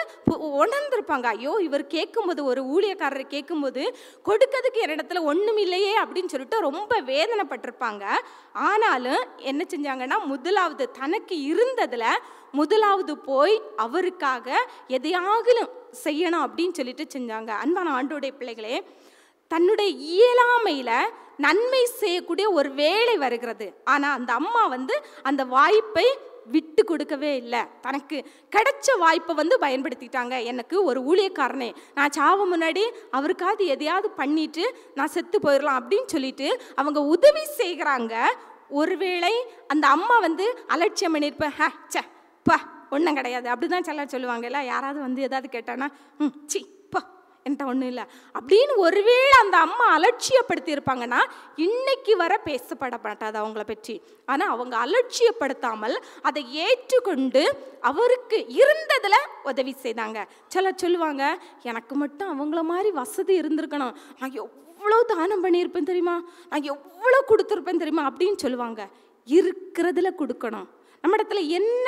உணர்ந்திருப்பாங்க ஐயோ இவர் கேட்கும்போது ஒரு ஊழியக்காரர் கேட்கும்போது கொடுக்கறதுக்கு இடத்துல ஒன்றும் இல்லையே அப்படின்னு சொல்லிட்டு ரொம்ப வேதனைப்பட்டிருப்பாங்க ஆனாலும் என்ன செஞ்சாங்கன்னா முதலாவது தனக்கு இருந்ததில் முதலாவது போய் அவருக்காக எதையாவது நாங்களும் செய்யணும் அப்படின்னு சொல்லிட்டு செஞ்சாங்க அன்பான ஆண்டோடைய பிள்ளைகளே தன்னுடைய இயலாமையில் நன்மை செய்யக்கூடிய ஒரு வேலை வருகிறது ஆனால் அந்த அம்மா வந்து அந்த வாய்ப்பை விட்டு கொடுக்கவே இல்லை தனக்கு கிடைச்ச வாய்ப்பை வந்து பயன்படுத்திட்டாங்க எனக்கு ஒரு ஊழியக்காரனே நான் சாவ முன்னாடி அவருக்காவது எதையாவது பண்ணிட்டு நான் செத்து போயிடலாம் அப்படின்னு சொல்லிட்டு அவங்க உதவி செய்கிறாங்க ஒருவேளை அந்த அம்மா வந்து அலட்சியம் பண்ணியிருப்பேன் ஹே சே பா ஒன்றும் கிடையாது அப்படி தான் சிலர் சொல்லுவாங்க இல்லை யாராவது வந்து எதாவது கேட்டானா ம் சி இப்போ என்கிட்ட ஒன்றும் இல்லை அப்படின்னு ஒருவேளை அந்த அம்மா அலட்சியப்படுத்தி இருப்பாங்கன்னா இன்னைக்கு வர பேசப்பட மாட்டாது அவங்கள பற்றி ஆனால் அவங்க அலட்சியப்படுத்தாமல் அதை ஏற்றுக்கொண்டு அவருக்கு இருந்ததில் உதவி செய்தாங்க சில சொல்லுவாங்க எனக்கு மட்டும் அவங்கள மாதிரி வசதி இருந்திருக்கணும் நான் எவ்வளோ தானம் பண்ணியிருப்பேன் தெரியுமா நான் எவ்வளோ கொடுத்துருப்பேன் தெரியுமா அப்படின்னு சொல்லுவாங்க இருக்கிறதுல கொடுக்கணும் நம்ம இடத்துல என்ன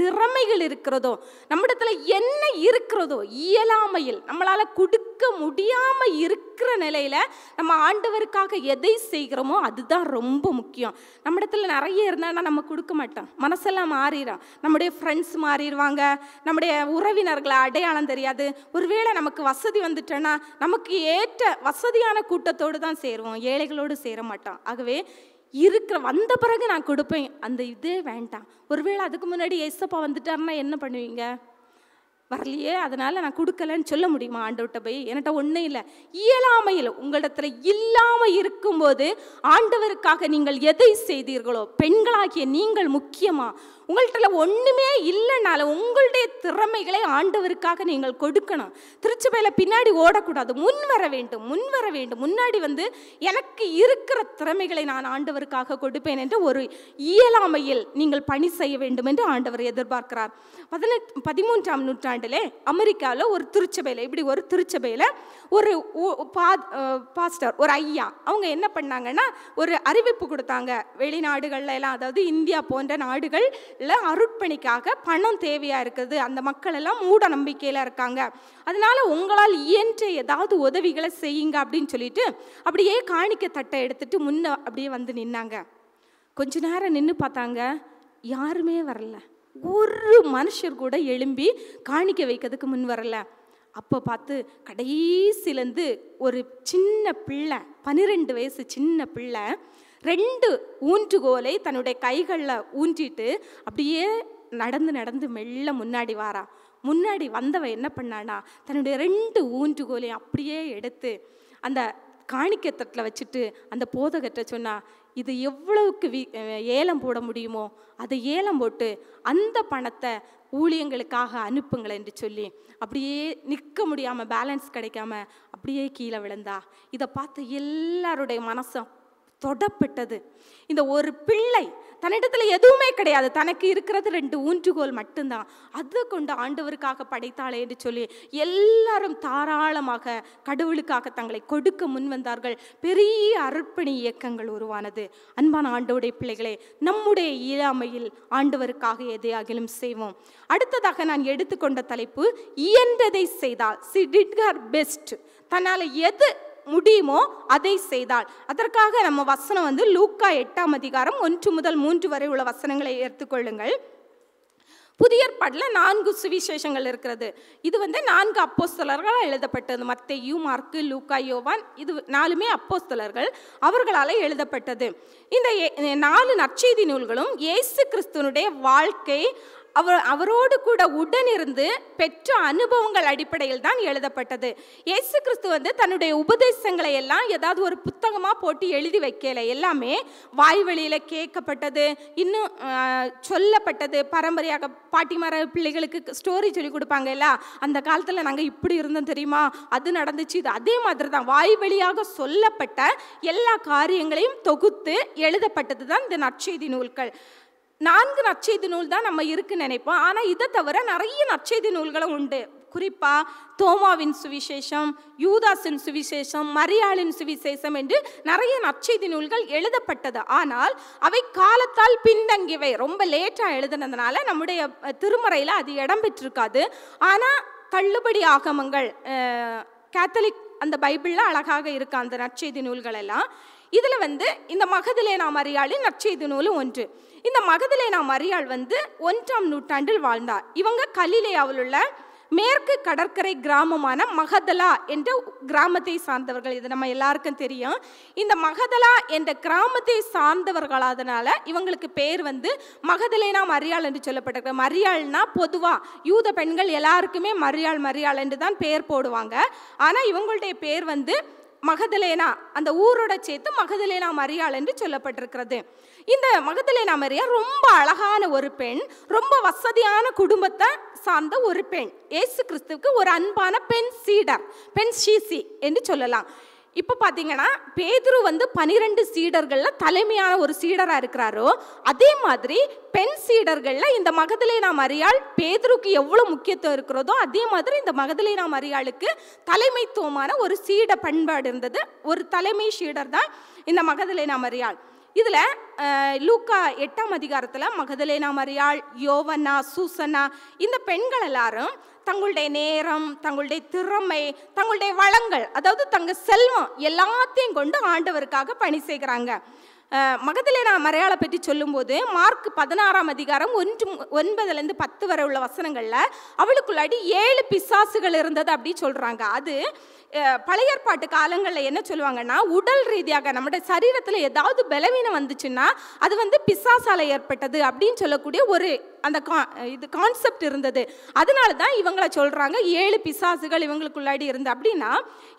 திறமைகள் இருக்கிறதோ நம்மிடத்துல என்ன இருக்கிறதோ இயலாமையில் நம்மளால் கொடுக்க முடியாமல் இருக்கிற நிலையில் நம்ம ஆண்டவருக்காக எதை செய்கிறோமோ அதுதான் ரொம்ப முக்கியம் நம்மிடத்துல நிறைய இருந்தால் நம்ம கொடுக்க மாட்டோம் மனசெல்லாம் மாறிடும் நம்முடைய ஃப்ரெண்ட்ஸ் மாறிடுவாங்க நம்முடைய உறவினர்களை அடையாளம் தெரியாது ஒருவேளை நமக்கு வசதி வந்துட்டோன்னா நமக்கு ஏற்ற வசதியான கூட்டத்தோடு தான் சேருவோம் ஏழைகளோடு சேர மாட்டோம் ஆகவே இருக்கிற வந்த பிறகு நான் கொடுப்பேன் அந்த இதே வேண்டாம் ஒருவேளை அதுக்கு முன்னாடி ஏசப்பா வந்துட்டாருன்னா என்ன பண்ணுவீங்க வரலையே அதனால் நான் கொடுக்கலன்னு சொல்ல முடியுமா ஆண்டவர்கிட்ட போய் என்கிட்ட ஒன்றும் இல்லை இயலாமையில் உங்களிடத்துல இல்லாமல் இருக்கும்போது ஆண்டவருக்காக நீங்கள் எதை செய்தீர்களோ பெண்களாகிய நீங்கள் முக்கியமாக உங்கள்கிட்ட ஒன்றுமே இல்லைனாலும் உங்களுடைய திறமைகளை ஆண்டவருக்காக நீங்கள் கொடுக்கணும் திருச்சபையில் பின்னாடி ஓடக்கூடாது முன் வர வேண்டும் முன் வர வேண்டும் முன்னாடி வந்து எனக்கு இருக்கிற திறமைகளை நான் ஆண்டவருக்காக கொடுப்பேன் என்று ஒரு இயலாமையில் நீங்கள் பணி செய்ய வேண்டும் என்று ஆண்டவர் எதிர்பார்க்கிறார் பதினெட்டு பதிமூன்றாம் நூற்றாண்டிலே அமெரிக்காவில் ஒரு திருச்சபையில் இப்படி ஒரு திருச்சபையில் ஒரு பா பாஸ்டர் ஒரு ஐயா அவங்க என்ன பண்ணாங்கன்னா ஒரு அறிவிப்பு கொடுத்தாங்க வெளிநாடுகள்ல எல்லாம் அதாவது இந்தியா போன்ற நாடுகள் இல்லை அருட்பணிக்காக பணம் தேவையாக இருக்குது அந்த மக்கள் எல்லாம் மூட நம்பிக்கையில் இருக்காங்க அதனால் உங்களால் இயன்ற ஏதாவது உதவிகளை செய்யுங்க அப்படின்னு சொல்லிட்டு அப்படியே காணிக்க தட்டை எடுத்துட்டு முன்ன அப்படியே வந்து நின்னாங்க கொஞ்ச நேரம் நின்று பார்த்தாங்க யாருமே வரல ஒரு மனுஷர் கூட எழும்பி காணிக்க வைக்கிறதுக்கு முன் வரல அப்போ பார்த்து கடைசிலேருந்து ஒரு சின்ன பிள்ளை பன்னிரெண்டு வயசு சின்ன பிள்ளை ரெண்டு ஊன்றுகோலை தன்னுடைய கைகளில் ஊன்றிட்டு அப்படியே நடந்து நடந்து மெல்ல முன்னாடி வாரா முன்னாடி வந்தவ என்ன பண்ணானா தன்னுடைய ரெண்டு ஊன்றுகோலையும் அப்படியே எடுத்து அந்த காணிக்கத்தட்டில் வச்சுட்டு அந்த போதகற்ற சொன்னா இது எவ்வளவுக்கு வி ஏலம் போட முடியுமோ அதை ஏலம் போட்டு அந்த பணத்தை ஊழியங்களுக்காக அனுப்புங்கள் என்று சொல்லி அப்படியே நிற்க முடியாமல் பேலன்ஸ் கிடைக்காம அப்படியே கீழே விழுந்தா இதை பார்த்து எல்லாருடைய மனசும் தொடப்பட்டது இந்த ஒரு பிள்ளை தன்னிடத்தில் எதுவுமே கிடையாது தனக்கு இருக்கிறது ரெண்டு ஊன்றுகோல் மட்டும்தான் அதை கொண்டு ஆண்டவருக்காக படைத்தாளே என்று சொல்லி எல்லாரும் தாராளமாக கடவுளுக்காக தங்களை கொடுக்க முன் வந்தார்கள் பெரிய அர்ப்பணி இயக்கங்கள் உருவானது அன்பான ஆண்டவுடைய பிள்ளைகளே நம்முடைய இயலாமையில் ஆண்டவருக்காக எதையாகிலும் செய்வோம் அடுத்ததாக நான் எடுத்துக்கொண்ட தலைப்பு இயன்றதை செய்தால் சி டிட் ஹர் பெஸ்ட் தன்னால் எது முடியுமோ அதை செய்தாள் அதற்காக நம்ம வசனம் வந்து லூக்கா எட்டாம் அதிகாரம் ஒன்று முதல் மூன்று வரை உள்ள வசனங்களை எடுத்துக்கொள்ளுங்கள் புதிய ஏற்பாட்டில் நான்கு சுவிசேஷங்கள் இருக்கிறது இது வந்து நான்கு அப்போஸ்தலர்களால் எழுதப்பட்டது யூ மார்க்கு லூக்கா யோவான் இது நாலுமே அப்போஸ்தலர்கள் அவர்களால் எழுதப்பட்டது இந்த நாலு நற்செய்தி நூல்களும் இயேசு கிறிஸ்துவனுடைய வாழ்க்கை அவர் அவரோடு கூட உடனிருந்து பெற்ற அனுபவங்கள் அடிப்படையில் தான் எழுதப்பட்டது இயேசு கிறிஸ்து வந்து தன்னுடைய உபதேசங்களை எல்லாம் ஏதாவது ஒரு புத்தகமாக போட்டு எழுதி வைக்கல எல்லாமே வாய்வழியில் கேட்கப்பட்டது இன்னும் சொல்லப்பட்டது பரம்பரையாக பாட்டிமார பிள்ளைகளுக்கு ஸ்டோரி சொல்லி கொடுப்பாங்கல்ல அந்த காலத்தில் நாங்கள் இப்படி இருந்தோம் தெரியுமா அது நடந்துச்சு இது அதே மாதிரி தான் வாய்வழியாக சொல்லப்பட்ட எல்லா காரியங்களையும் தொகுத்து எழுதப்பட்டது தான் இந்த நற்செய்தி நூல்கள் நான்கு நற்செய்தி நூல் தான் நம்ம இருக்குன்னு நினைப்போம் ஆனால் இதை தவிர நிறைய நற்செய்தி நூல்களும் உண்டு குறிப்பாக தோமாவின் சுவிசேஷம் யூதாஸின் சுவிசேஷம் மரியாளின் சுவிசேஷம் என்று நிறைய நற்செய்தி நூல்கள் எழுதப்பட்டது ஆனால் அவை காலத்தால் பின்தங்கியவை ரொம்ப லேட்டாக எழுதுனதுனால நம்முடைய திருமறையில் அது இடம்பெற்றிருக்காது ஆனால் தள்ளுபடி ஆகமங்கள் கேத்தலிக் அந்த பைபிளில் அழகாக இருக்க அந்த நற்செய்தி நூல்கள் எல்லாம் இதில் வந்து இந்த மகதிலே நாம் அறியாளி நற்செய்தி நூலும் ஒன்று இந்த மகதலேனா மரியாள் வந்து ஒன்றாம் நூற்றாண்டில் வாழ்ந்தார் இவங்க கலிலேயாவில் உள்ள மேற்கு கடற்கரை கிராமமான மகதலா என்ற கிராமத்தை சார்ந்தவர்கள் இது நம்ம எல்லாருக்கும் தெரியும் இந்த மகதலா என்ற கிராமத்தை சார்ந்தவர்களாதனால இவங்களுக்கு பேர் வந்து மகதலேனா மரியாள் என்று சொல்லப்பட்டிருக்க மரியாள்னா பொதுவாக யூத பெண்கள் எல்லாருக்குமே மரியாள் மரியாள் என்று தான் பேர் போடுவாங்க ஆனால் இவங்களுடைய பேர் வந்து மகதலேனா அந்த ஊரோட சேர்த்து மகதலேனா மரியாள் என்று சொல்லப்பட்டிருக்கிறது இந்த மகதலேனா மரியா ரொம்ப அழகான ஒரு பெண் ரொம்ப வசதியான குடும்பத்தை சார்ந்த ஒரு பெண் ஏசு கிறிஸ்துவுக்கு ஒரு அன்பான பெண் சீடர் பெண் ஷீசி என்று சொல்லலாம் இப்போ பார்த்தீங்கன்னா பேதுரு வந்து பனிரெண்டு சீடர்களில் தலைமையான ஒரு சீடராக இருக்கிறாரோ அதே மாதிரி பெண் சீடர்களில் இந்த மகதிலே நாம் அறியாள் பேதுருக்கு எவ்வளோ முக்கியத்துவம் இருக்கிறதோ அதே மாதிரி இந்த மகதிலே நாம் அறியாளுக்கு தலைமைத்துவமான ஒரு சீட பண்பாடு இருந்தது ஒரு தலைமை சீடர் தான் இந்த மகதிலே நாம் அறியாள் இதில் லூக்கா எட்டாம் அதிகாரத்தில் மகதலேனா மரியாள் யோவனா சூசனா இந்த பெண்கள் எல்லாரும் தங்களுடைய நேரம் தங்களுடைய திறமை தங்களுடைய வளங்கள் அதாவது தங்கள் செல்வம் எல்லாத்தையும் கொண்டு ஆண்டவருக்காக பணி செய்கிறாங்க நான் மறையாள பற்றி சொல்லும்போது மார்க் பதினாறாம் அதிகாரம் ஒன்று ஒன்பதுலேருந்து பத்து வரை உள்ள வசனங்களில் அவளுக்குள்ளாடி ஏழு பிசாசுகள் இருந்தது அப்படி சொல்கிறாங்க அது பழைய காலங்களில் என்ன சொல்லுவாங்கன்னா உடல் ரீதியாக நம்முடைய சரீரத்தில் ஏதாவது பலவீனம் வந்துச்சுன்னா அது வந்து பிசாசால ஏற்பட்டது அப்படின்னு சொல்லக்கூடிய ஒரு அந்த கா இது கான்செப்ட் இருந்தது அதனால தான் இவங்களை சொல்கிறாங்க ஏழு பிசாசுகள் இவங்களுக்குள்ளாடி இருந்து அப்படின்னா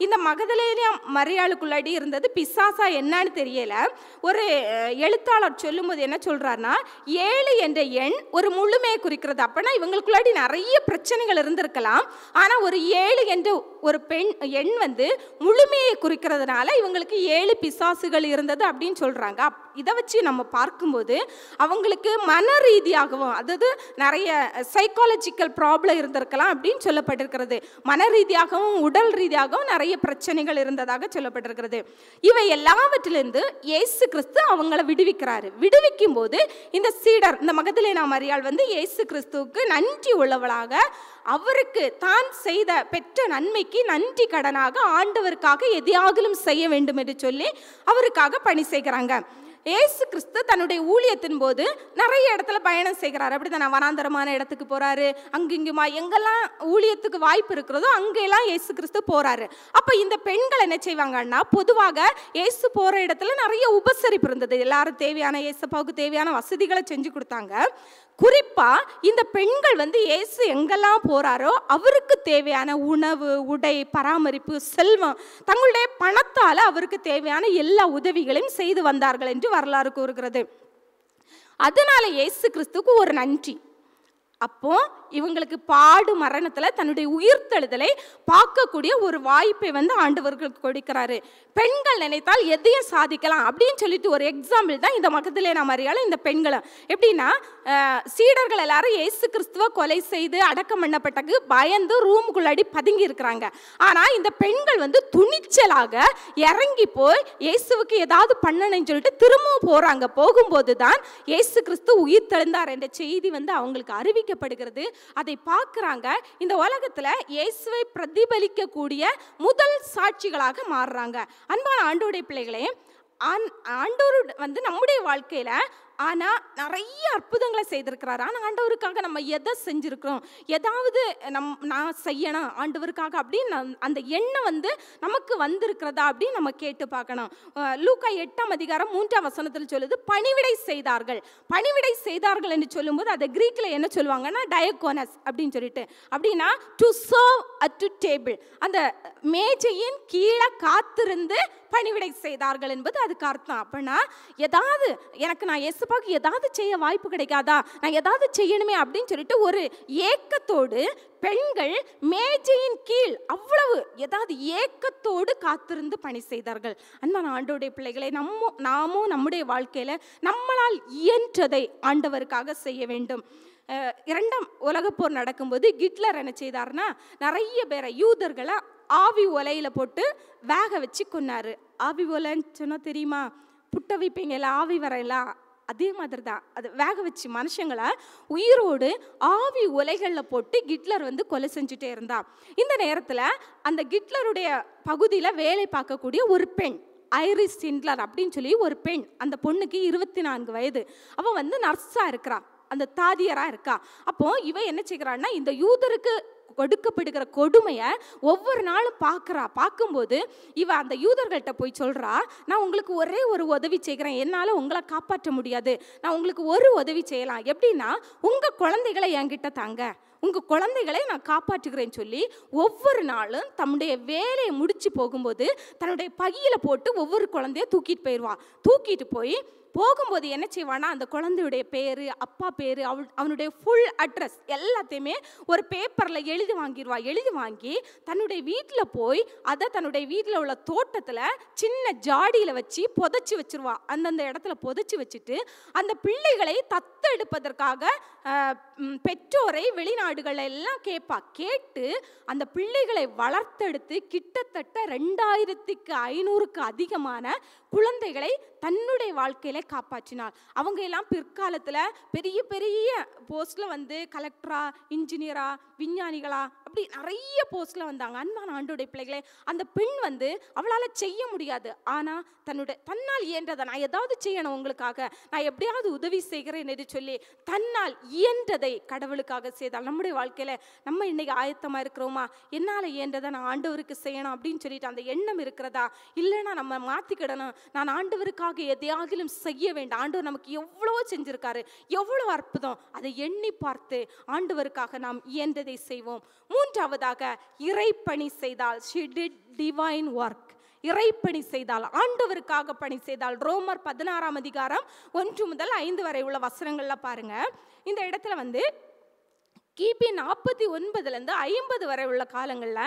இந்த மகதலேனியா மறையாளுக்குள்ளாடி இருந்தது பிசாசா என்னன்னு தெரியல ஒரு எழுத்தாளர் சொல்லும்போது என்ன சொல்கிறாருன்னா ஏழு என்ற எண் ஒரு முழுமையை குறிக்கிறது அப்படின்னா இவங்களுக்குள்ளாடி நிறைய பிரச்சனைகள் இருந்திருக்கலாம் ஆனால் ஒரு ஏழு என்ற ஒரு பெண் எண் வந்து முழுமையை குறிக்கிறதுனால இவங்களுக்கு ஏழு பிசாசுகள் இருந்தது அப்படின்னு சொல்கிறாங்க இதை வச்சு நம்ம பார்க்கும்போது அவங்களுக்கு மன ரீதியாகவும் அதாவது நிறைய சைக்காலஜிக்கல் ப்ராப்ளம் இருந்திருக்கலாம் அப்படின்னு சொல்லப்பட்டிருக்கிறது மன ரீதியாகவும் உடல் ரீதியாகவும் நிறைய பிரச்சனைகள் இருந்ததாக சொல்லப்பட்டிருக்கிறது இவை எல்லாவற்றிலிருந்து இயேசு கிறிஸ்து அவங்கள விடுவிக்கிறாரு விடுவிக்கும் போது இந்த சீடர் இந்த மகதிலேனா மரியாள் வந்து இயேசு கிறிஸ்துவுக்கு நன்றி உள்ளவளாக அவருக்கு தான் செய்த பெற்ற நன்மைக்கு நன்றி கடனாக ஆண்டவருக்காக எதையாகிலும் செய்ய வேண்டும் என்று சொல்லி அவருக்காக பணி செய்கிறாங்க ஏசு கிறிஸ்து தன்னுடைய ஊழியத்தின் போது நிறைய இடத்துல பயணம் செய்கிறார் அப்படி தான் வனாந்தரமான இடத்துக்கு போகிறாரு அங்கிங்குமா எங்கெல்லாம் ஊழியத்துக்கு வாய்ப்பு இருக்கிறதோ அங்கெல்லாம் ஏசு கிறிஸ்து போகிறாரு அப்போ இந்த பெண்கள் என்ன செய்வாங்கன்னா பொதுவாக ஏசு போகிற இடத்துல நிறைய உபசரிப்பு இருந்தது எல்லாரும் தேவையான ஏசப்பாவுக்கு தேவையான வசதிகளை செஞ்சு கொடுத்தாங்க குறிப்பாக இந்த பெண்கள் வந்து இயேசு எங்கெல்லாம் போகிறாரோ அவருக்கு தேவையான உணவு உடை பராமரிப்பு செல்வம் தங்களுடைய பணத்தால் அவருக்கு தேவையான எல்லா உதவிகளையும் செய்து வந்தார்கள் என்று வரலாறு கூறுகிறது அதனால இயேசு கிறிஸ்துக்கு ஒரு நன்றி அப்போது இவங்களுக்கு பாடு மரணத்தில் தன்னுடைய உயிர்த்தெழுதலை பார்க்கக்கூடிய ஒரு வாய்ப்பை வந்து ஆண்டவர்களுக்கு கொடுக்கிறாரு பெண்கள் நினைத்தால் எதையும் சாதிக்கலாம் அப்படின்னு சொல்லிட்டு ஒரு எக்ஸாம்பிள் தான் இந்த மகத்திலே நாம் அறியாலும் இந்த பெண்களும் எப்படின்னா சீடர்கள் எல்லாரும் இயேசு கிறிஸ்துவை கொலை செய்து அடக்கம் பண்ணப்பட்டக்கு பயந்து ரூமுக்குள்ளாடி பதுங்கி இருக்கிறாங்க ஆனால் இந்த பெண்கள் வந்து துணிச்சலாக இறங்கி போய் இயேசுவுக்கு ஏதாவது பண்ணணும்னு சொல்லிட்டு திரும்பவும் போகிறாங்க போகும்போது தான் இயேசு கிறிஸ்து உயிர் தெழுந்தார் என்ற செய்தி வந்து அவங்களுக்கு அறிவிக்கப்படுகிறது அதை பார்க்குறாங்க இந்த உலகத்தில் இயேசுவை பிரதிபலிக்கக்கூடிய முதல் சாட்சிகளாக மாறுறாங்க அன்பான ஆண்டோடைய பிள்ளைகளே ஆண்டோரு வந்து நம்முடைய வாழ்க்கையில் ஆனால் நிறைய அற்புதங்களை செய்திருக்கிறாரு ஆனால் ஆண்டவருக்காக நம்ம எதை செஞ்சுருக்கிறோம் ஏதாவது நம் நான் செய்யணும் ஆண்டவருக்காக அப்படின்னு அந்த எண்ணம் வந்து நமக்கு வந்திருக்கிறதா அப்படின்னு நம்ம கேட்டு பார்க்கணும் லூக்கா எட்டாம் அதிகாரம் மூன்றாம் வசனத்தில் சொல்லுது பணிவிடை செய்தார்கள் பணிவிடை செய்தார்கள் என்று சொல்லும்போது அதை கிரீக்கில் என்ன சொல்லுவாங்கன்னா டயகோனஸ் அப்படின்னு சொல்லிட்டு அப்படின்னா to serve a to table அந்த மேஜையின் கீழே காத்திருந்து பணிவிடை செய்தார்கள் என்பது அதுக்கு அர்த்தம் அப்படின்னா ஏதாவது எனக்கு நான் எசுப்பாக்கு ஏதாவது செய்ய வாய்ப்பு கிடைக்காதா நான் ஏதாவது செய்யணுமே அப்படின்னு சொல்லிட்டு ஒரு ஏக்கத்தோடு பெண்கள் மேஜையின் கீழ் அவ்வளவு ஏதாவது ஏக்கத்தோடு காத்திருந்து பணி செய்தார்கள் அந்த ஆண்டோடைய பிள்ளைகளை நம்ம நாமும் நம்முடைய வாழ்க்கையில் நம்மளால் இயன்றதை ஆண்டவருக்காக செய்ய வேண்டும் இரண்டாம் உலகப்போர் நடக்கும்போது கிட்லர் என்ன செய்தார்னா நிறைய பேரை யூதர்களை ஆவி ஒலையில் போட்டு வேக வச்சு கொன்னார் ஆவி ஒலைன்னு சொன்னால் தெரியுமா புட்ட வைப்பீங்கள ஆவி வரையலாம் அதே மாதிரி தான் அது வேக வச்சு மனுஷங்களை உயிரோடு ஆவி உலைகளில் போட்டு கிட்லர் வந்து கொலை செஞ்சுட்டே இருந்தா இந்த நேரத்தில் அந்த கிட்லருடைய பகுதியில் வேலை பார்க்கக்கூடிய ஒரு பெண் ஐரிஸ் சிண்ட்லர் அப்படின்னு சொல்லி ஒரு பெண் அந்த பொண்ணுக்கு இருபத்தி நான்கு வயது அவன் வந்து நர்ஸாக இருக்கிறான் அந்த தாதியராக இருக்கா அப்போ இவன் என்ன செய்கிறான்னா இந்த யூதருக்கு கொடுக்கப்படுகிற கொடுமையை ஒவ்வொரு நாளும் பார்க்குறா பார்க்கும்போது இவ அந்த யூதர்கள்ட்ட போய் சொல்கிறா நான் உங்களுக்கு ஒரே ஒரு உதவி செய்கிறேன் என்னால் உங்களை காப்பாற்ற முடியாது நான் உங்களுக்கு ஒரு உதவி செய்யலாம் எப்படின்னா உங்கள் குழந்தைகளை என்கிட்ட தாங்க உங்கள் குழந்தைகளை நான் காப்பாற்றுகிறேன்னு சொல்லி ஒவ்வொரு நாளும் தன்னுடைய வேலையை முடித்து போகும்போது தன்னுடைய பையில் போட்டு ஒவ்வொரு குழந்தைய தூக்கிட்டு போயிடுவான் தூக்கிட்டு போய் போகும்போது என்ன செய்வானா அந்த குழந்தையுடைய பேர் அப்பா பேர் அவள் அவனுடைய ஃபுல் அட்ரஸ் எல்லாத்தையுமே ஒரு பேப்பரில் எழுதி வாங்கிடுவா எழுதி வாங்கி தன்னுடைய வீட்டில் போய் அதை தன்னுடைய வீட்டில் உள்ள தோட்டத்தில் சின்ன ஜாடியில் வச்சு புதைச்சி வச்சிருவா அந்தந்த இடத்துல புதைச்சி வச்சுட்டு அந்த பிள்ளைகளை தத்தெடுப்பதற்காக பெற்றோரை வெளிநாடுகள் எல்லாம் கேட்பா கேட்டு அந்த பிள்ளைகளை வளர்த்தெடுத்து கிட்டத்தட்ட ரெண்டாயிரத்துக்கு ஐநூறுக்கு அதிகமான குழந்தைகளை தன்னுடைய வாழ்க்கையில் காப்பாற்றினார் அவங்க எல்லாம் பிற்காலத்தில் பெரிய பெரிய போஸ்ட்டில் வந்து கலெக்டராக இன்ஜினியராக விஞ்ஞானிகளா அப்படி நிறைய போஸ்ட்டில் வந்தாங்க அன்பான ஆண்டுடைய பிள்ளைகளே அந்த பெண் வந்து அவளால் செய்ய முடியாது ஆனால் தன்னுடைய தன்னால் இயன்றதை நான் ஏதாவது செய்யணும் உங்களுக்காக நான் எப்படியாவது உதவி செய்கிறேன் என்று சொல்லி தன்னால் இயன்றதை கடவுளுக்காக செய்தால் நம்முடைய வாழ்க்கையில் நம்ம இன்னைக்கு ஆயத்தமாக இருக்கிறோமா என்னால் இயன்றதை நான் ஆண்டவருக்கு செய்யணும் அப்படின்னு சொல்லிட்டு அந்த எண்ணம் இருக்கிறதா இல்லைன்னா நம்ம மாற்றிக்கிடணும் நான் ஆண்டவருக்காக எதையாகிலும் செய்ய வேண்டாம் ஆண்டவர் நமக்கு எவ்வளவோ செஞ்சுருக்காரு எவ்வளோ அற்புதம் அதை எண்ணி பார்த்து ஆண்டவருக்காக நாம் இயன்றதை செய்வோம் மூன்றாவதாக இறைப்பணி செய்தால் ஷி டிட் டிவைன் ஒர்க் இறைப்பணி செய்தால் ஆண்டவருக்காக பணி செய்தால் ரோமர் பதினாறாம் அதிகாரம் ஒன்று முதல் ஐந்து வரை உள்ள வசனங்கள்ல பாருங்க இந்த இடத்துல வந்து கிபி நாற்பத்தி ஒன்பதுலேருந்து ஐம்பது வரை உள்ள காலங்களில்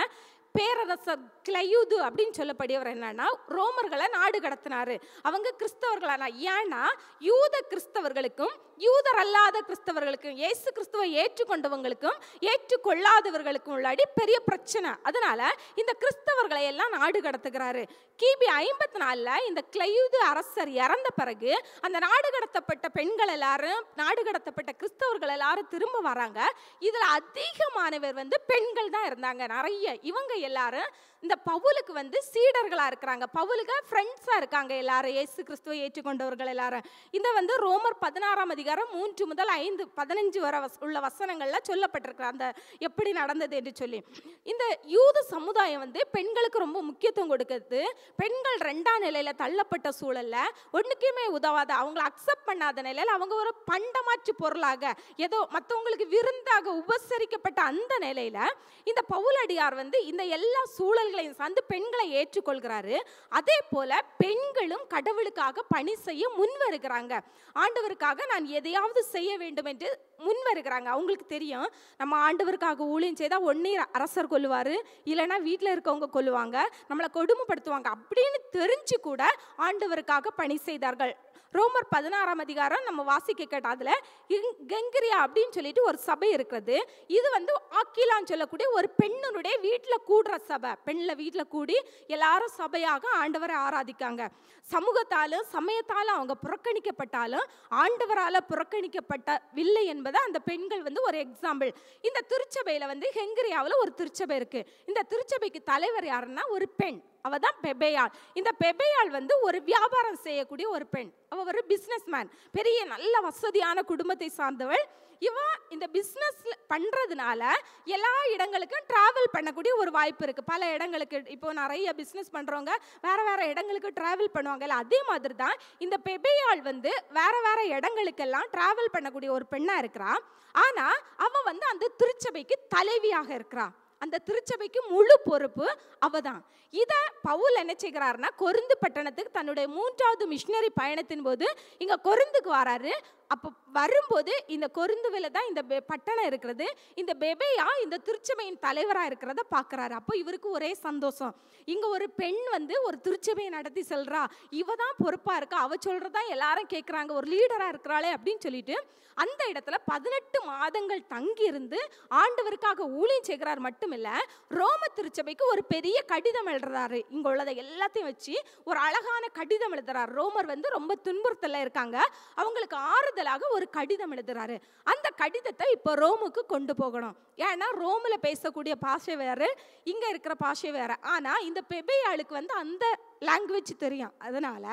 பேரரசர் கிளையுது அப்படின்னு சொல்லப்படியவர் என்னன்னா ரோமர்களை நாடு கடத்தினாரு அவங்க கிறிஸ்தவர்களானா ஏன்னா யூத கிறிஸ்தவர்களுக்கும் யூதர் அல்லாத கிறிஸ்தவர்களுக்கும் இயேசு கிறிஸ்துவை ஏற்றுக்கொண்டவங்களுக்கும் ஏற்றுக்கொள்ளாதவர்களுக்கும் உள்ளாடி பெரிய பிரச்சனை அதனால இந்த கிறிஸ்தவர்களை எல்லாம் நாடு கடத்துகிறாரு கிபி ஐம்பத்தி நாலில் இந்த கிளையுது அரசர் இறந்த பிறகு அந்த நாடு கடத்தப்பட்ட பெண்கள் எல்லாரும் நாடு கடத்தப்பட்ட கிறிஸ்தவர்கள் எல்லாரும் திரும்ப வராங்க இதில் அதிகமானவர் வந்து பெண்கள் தான் இருந்தாங்க நிறைய இவங்க எல்லாரும் இந்த பவுலுக்கு வந்து சீடர்களாக இருக்கிறாங்க பவுலுக்கு ஃப்ரெண்ட்ஸாக இருக்காங்க எல்லாரும் ஏசு கிறிஸ்துவை ஏற்றுக்கொண்டவர்கள் எல்லாரும் இந்த வந்து ரோமர் பதினாறாம் அதிகாரம் மூன்று முதல் ஐந்து பதினஞ்சு வர உள்ள வசனங்களில் சொல்லப்பட்டிருக்கிற அந்த எப்படி நடந்தது என்று சொல்லி இந்த யூத சமுதாயம் வந்து பெண்களுக்கு ரொம்ப முக்கியத்துவம் கொடுக்குறது பெண்கள் ரெண்டாம் நிலையில் தள்ளப்பட்ட சூழலில் ஒன்றுக்குமே உதவாத அவங்கள அக்செப்ட் பண்ணாத நிலையில் அவங்க ஒரு பண்டமாற்று பொருளாக ஏதோ மற்றவங்களுக்கு விருந்தாக உபசரிக்கப்பட்ட அந்த நிலையில் இந்த பவுலடியார் வந்து இந்த எல்லா சூழல் ஆண்களை சார்ந்து பெண்களை ஏற்றுக்கொள்கிறாரு அதே போல பெண்களும் கடவுளுக்காக பணி செய்ய முன் வருகிறாங்க ஆண்டவருக்காக நான் எதையாவது செய்ய வேண்டும் என்று முன் வருகிறாங்க அவங்களுக்கு தெரியும் நம்ம ஆண்டவருக்காக ஊழியம் செய்தால் ஒன்றே அரசர் கொள்வார் இல்லைன்னா வீட்டில் இருக்கவங்க கொள்ளுவாங்க நம்மளை கொடுமைப்படுத்துவாங்க அப்படின்னு தெரிஞ்சு கூட ஆண்டவருக்காக பணி செய்தார்கள் ரோமர் பதினாறாம் அதிகாரம் நம்ம வாசிக்க கேட்டால் அதில் கெங்கிரியா அப்படின்னு சொல்லிட்டு ஒரு சபை இருக்கிறது இது வந்து ஆக்கிலான்னு சொல்லக்கூடிய ஒரு பெண்ணுடைய வீட்டில் கூடுற சபை பெண்ணில் வீட்டில் கூடி எல்லாரும் சபையாக ஆண்டவரை ஆராதிக்காங்க சமூகத்தாலும் சமயத்தாலும் அவங்க புறக்கணிக்கப்பட்டாலும் ஆண்டவரால் புறக்கணிக்கப்பட்டவில்லை என்பதை அந்த பெண்கள் வந்து ஒரு எக்ஸாம்பிள் இந்த திருச்சபையில் வந்து ஹெங்கிரியாவில் ஒரு திருச்சபை இருக்குது இந்த திருச்சபைக்கு தலைவர் யாருன்னா ஒரு பெண் அவ தான் பெபேயாள் இந்த பெபேயாள் வந்து ஒரு வியாபாரம் செய்யக்கூடிய ஒரு பெண் அவள் ஒரு பிஸ்னஸ் மேன் பெரிய நல்ல வசதியான குடும்பத்தை சார்ந்தவள் இவன் இந்த பிஸ்னஸ் பண்ணுறதுனால எல்லா இடங்களுக்கும் ட்ராவல் பண்ணக்கூடிய ஒரு வாய்ப்பு இருக்குது பல இடங்களுக்கு இப்போ நிறைய பிஸ்னஸ் பண்ணுறவங்க வேறு வேறு இடங்களுக்கு ட்ராவல் பண்ணுவாங்கல்ல அதே மாதிரி தான் இந்த பெபேயாள் வந்து வேறு வேறு இடங்களுக்கெல்லாம் ட்ராவல் பண்ணக்கூடிய ஒரு பெண்ணாக இருக்கிறான் ஆனால் அவன் வந்து அந்த திருச்சபைக்கு தலைவியாக இருக்கிறான் அந்த திருச்சபைக்கு முழு பொறுப்பு அவ தான் இதை பவுல் என்ன செய்கிறாருன்னா கொருந்து பட்டணத்துக்கு தன்னுடைய மூன்றாவது மிஷினரி பயணத்தின் போது இங்கே கொருந்துக்கு வராரு அப்போ வரும்போது இந்த கொருந்துவில் தான் இந்த பட்டணம் இருக்கிறது இந்த பெபையா இந்த திருச்சபையின் தலைவராக இருக்கிறத பார்க்குறாரு அப்போ இவருக்கு ஒரே சந்தோஷம் இங்கே ஒரு பெண் வந்து ஒரு திருச்சபையை நடத்தி செல்றா இவ தான் பொறுப்பாக இருக்கா அவ சொல்கிறதா எல்லாரும் கேட்குறாங்க ஒரு லீடராக இருக்கிறாளே அப்படின்னு சொல்லிட்டு அந்த இடத்துல பதினெட்டு மாதங்கள் தங்கி இருந்து ஆண்டவருக்காக ஊழியம் செய்கிறார் மட்டும் மட்டும் இல்லை ரோம திருச்சபைக்கு ஒரு பெரிய கடிதம் எழுதுறாரு இங்க உள்ளதை எல்லாத்தையும் வச்சு ஒரு அழகான கடிதம் எழுதுறாரு ரோமர் வந்து ரொம்ப துன்புறுத்தலில் இருக்காங்க அவங்களுக்கு ஆறுதலாக ஒரு கடிதம் எழுதுறாரு அந்த கடிதத்தை இப்போ ரோமுக்கு கொண்டு போகணும் ஏன்னா ரோமில் பேசக்கூடிய பாஷை வேறு இங்கே இருக்கிற பாஷை வேறு ஆனால் இந்த பெபையாளுக்கு வந்து அந்த லாங்குவேஜ் தெரியும் அதனால்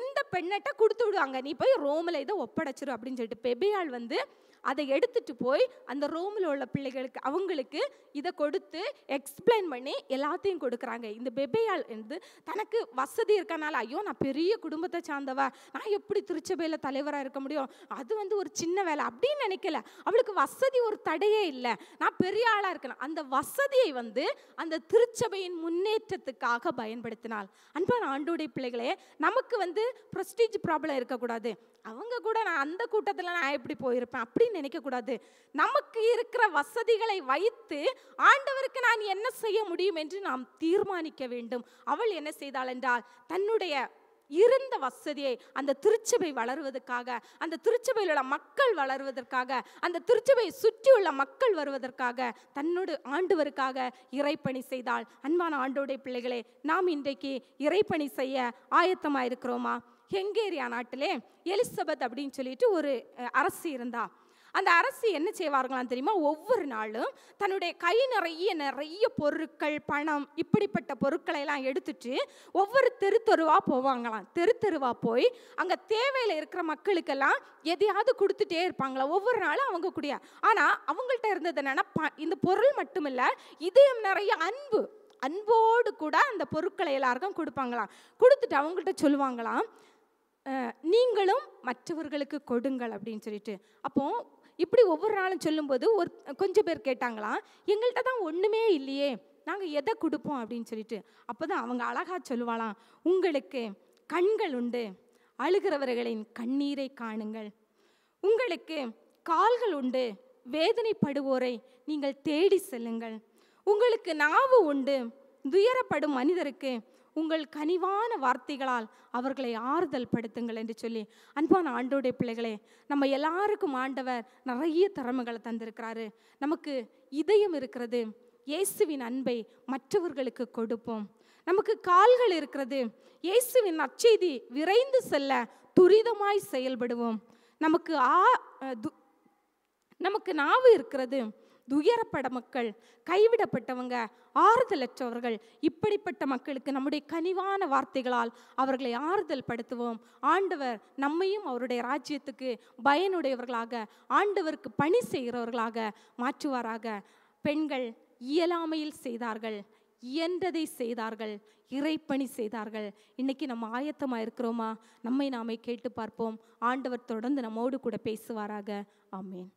இந்த பெண்ணட்ட கொடுத்து விடுவாங்க நீ போய் ரோமில் இதை ஒப்படைச்சிரு அப்படின்னு சொல்லிட்டு பெபையாள் வந்து அதை எடுத்துட்டு போய் அந்த ரூமில் உள்ள பிள்ளைகளுக்கு அவங்களுக்கு இதை கொடுத்து எக்ஸ்பிளைன் பண்ணி எல்லாத்தையும் கொடுக்குறாங்க இந்த பெபையால் வந்து தனக்கு வசதி இருக்கனால ஐயோ நான் பெரிய குடும்பத்தை சார்ந்தவ நான் எப்படி திருச்சபையில் தலைவராக இருக்க முடியும் அது வந்து ஒரு சின்ன வேலை அப்படின்னு நினைக்கல அவளுக்கு வசதி ஒரு தடையே இல்லை நான் பெரிய ஆளாக இருக்கணும் அந்த வசதியை வந்து அந்த திருச்சபையின் முன்னேற்றத்துக்காக பயன்படுத்தினாள் அன்பான ஆண்டோடைய பிள்ளைகளே நமக்கு வந்து ப்ரொஸ்டீஜ் ப்ராப்ளம் இருக்கக்கூடாது அவங்க கூட நான் அந்த கூட்டத்தில் நான் எப்படி போயிருப்பேன் அப்படின்னு நினைக்கக்கூடாது நமக்கு இருக்கிற வசதிகளை வைத்து ஆண்டவருக்கு நான் என்ன செய்ய முடியும் என்று நாம் தீர்மானிக்க வேண்டும் அவள் என்ன செய்தாள் என்றால் தன்னுடைய இருந்த வசதியை அந்த திருச்சபை வளருவதற்காக அந்த திருச்சபையில் உள்ள மக்கள் வளருவதற்காக அந்த திருச்சபையை சுற்றியுள்ள மக்கள் வருவதற்காக தன்னோடு ஆண்டவருக்காக இறைப்பணி செய்தால் அன்பான ஆண்டோடைய பிள்ளைகளே நாம் இன்றைக்கு இறைப்பணி செய்ய ஆயத்தமாக இருக்கிறோமா ஹெங்கேரியா நாட்டிலே எலிசபெத் அப்படின்னு சொல்லிட்டு ஒரு அரசு இருந்தா அந்த அரசு என்ன செய்வார்களாம் தெரியுமா ஒவ்வொரு நாளும் தன்னுடைய கை நிறைய நிறைய பொருட்கள் பணம் இப்படிப்பட்ட பொருட்களை எல்லாம் எடுத்துட்டு ஒவ்வொரு தெரு தெருவாக போவாங்களாம் தெரு தெருவாக போய் அங்கே தேவையில் இருக்கிற மக்களுக்கெல்லாம் எதையாவது கொடுத்துட்டே இருப்பாங்களா ஒவ்வொரு நாளும் அவங்க கூடிய ஆனால் அவங்கள்ட்ட இருந்தது என்னென்னா இந்த பொருள் மட்டும் இல்லை இதயம் நிறைய அன்பு அன்போடு கூட அந்த பொருட்களை எல்லாருக்கும் கொடுப்பாங்களாம் கொடுத்துட்டு அவங்கள்ட்ட சொல்லுவாங்களாம் நீங்களும் மற்றவர்களுக்கு கொடுங்கள் அப்படின்னு சொல்லிட்டு அப்போது இப்படி ஒவ்வொரு நாளும் சொல்லும்போது ஒரு கொஞ்சம் பேர் கேட்டாங்களாம் எங்கள்கிட்ட தான் ஒன்றுமே இல்லையே நாங்கள் எதை கொடுப்போம் அப்படின்னு சொல்லிட்டு அப்போ தான் அவங்க அழகாக சொல்லுவாளாம் உங்களுக்கு கண்கள் உண்டு அழுகிறவர்களின் கண்ணீரை காணுங்கள் உங்களுக்கு கால்கள் உண்டு வேதனைப்படுவோரை நீங்கள் தேடி செல்லுங்கள் உங்களுக்கு நாவு உண்டு துயரப்படும் மனிதருக்கு உங்கள் கனிவான வார்த்தைகளால் அவர்களை ஆறுதல் படுத்துங்கள் என்று சொல்லி அன்பான ஆண்டோடைய பிள்ளைகளே நம்ம எல்லாருக்கும் ஆண்டவர் நிறைய திறமைகளை தந்திருக்கிறாரு நமக்கு இதயம் இருக்கிறது இயேசுவின் அன்பை மற்றவர்களுக்கு கொடுப்போம் நமக்கு கால்கள் இருக்கிறது இயேசுவின் அச்செய்தி விரைந்து செல்ல துரிதமாய் செயல்படுவோம் நமக்கு ஆ நமக்கு நாவு இருக்கிறது துயரப்பட மக்கள் கைவிடப்பட்டவங்க ஆறுதலற்றவர்கள் இப்படிப்பட்ட மக்களுக்கு நம்முடைய கனிவான வார்த்தைகளால் அவர்களை ஆறுதல் படுத்துவோம் ஆண்டவர் நம்மையும் அவருடைய ராஜ்யத்துக்கு பயனுடையவர்களாக ஆண்டவருக்கு பணி செய்கிறவர்களாக மாற்றுவாராக பெண்கள் இயலாமையில் செய்தார்கள் இயன்றதை செய்தார்கள் இறைப்பணி செய்தார்கள் இன்னைக்கு நம்ம ஆயத்தமாக இருக்கிறோமா நம்மை நாமே கேட்டு பார்ப்போம் ஆண்டவர் தொடர்ந்து நம்மோடு கூட பேசுவாராக ஆமேன்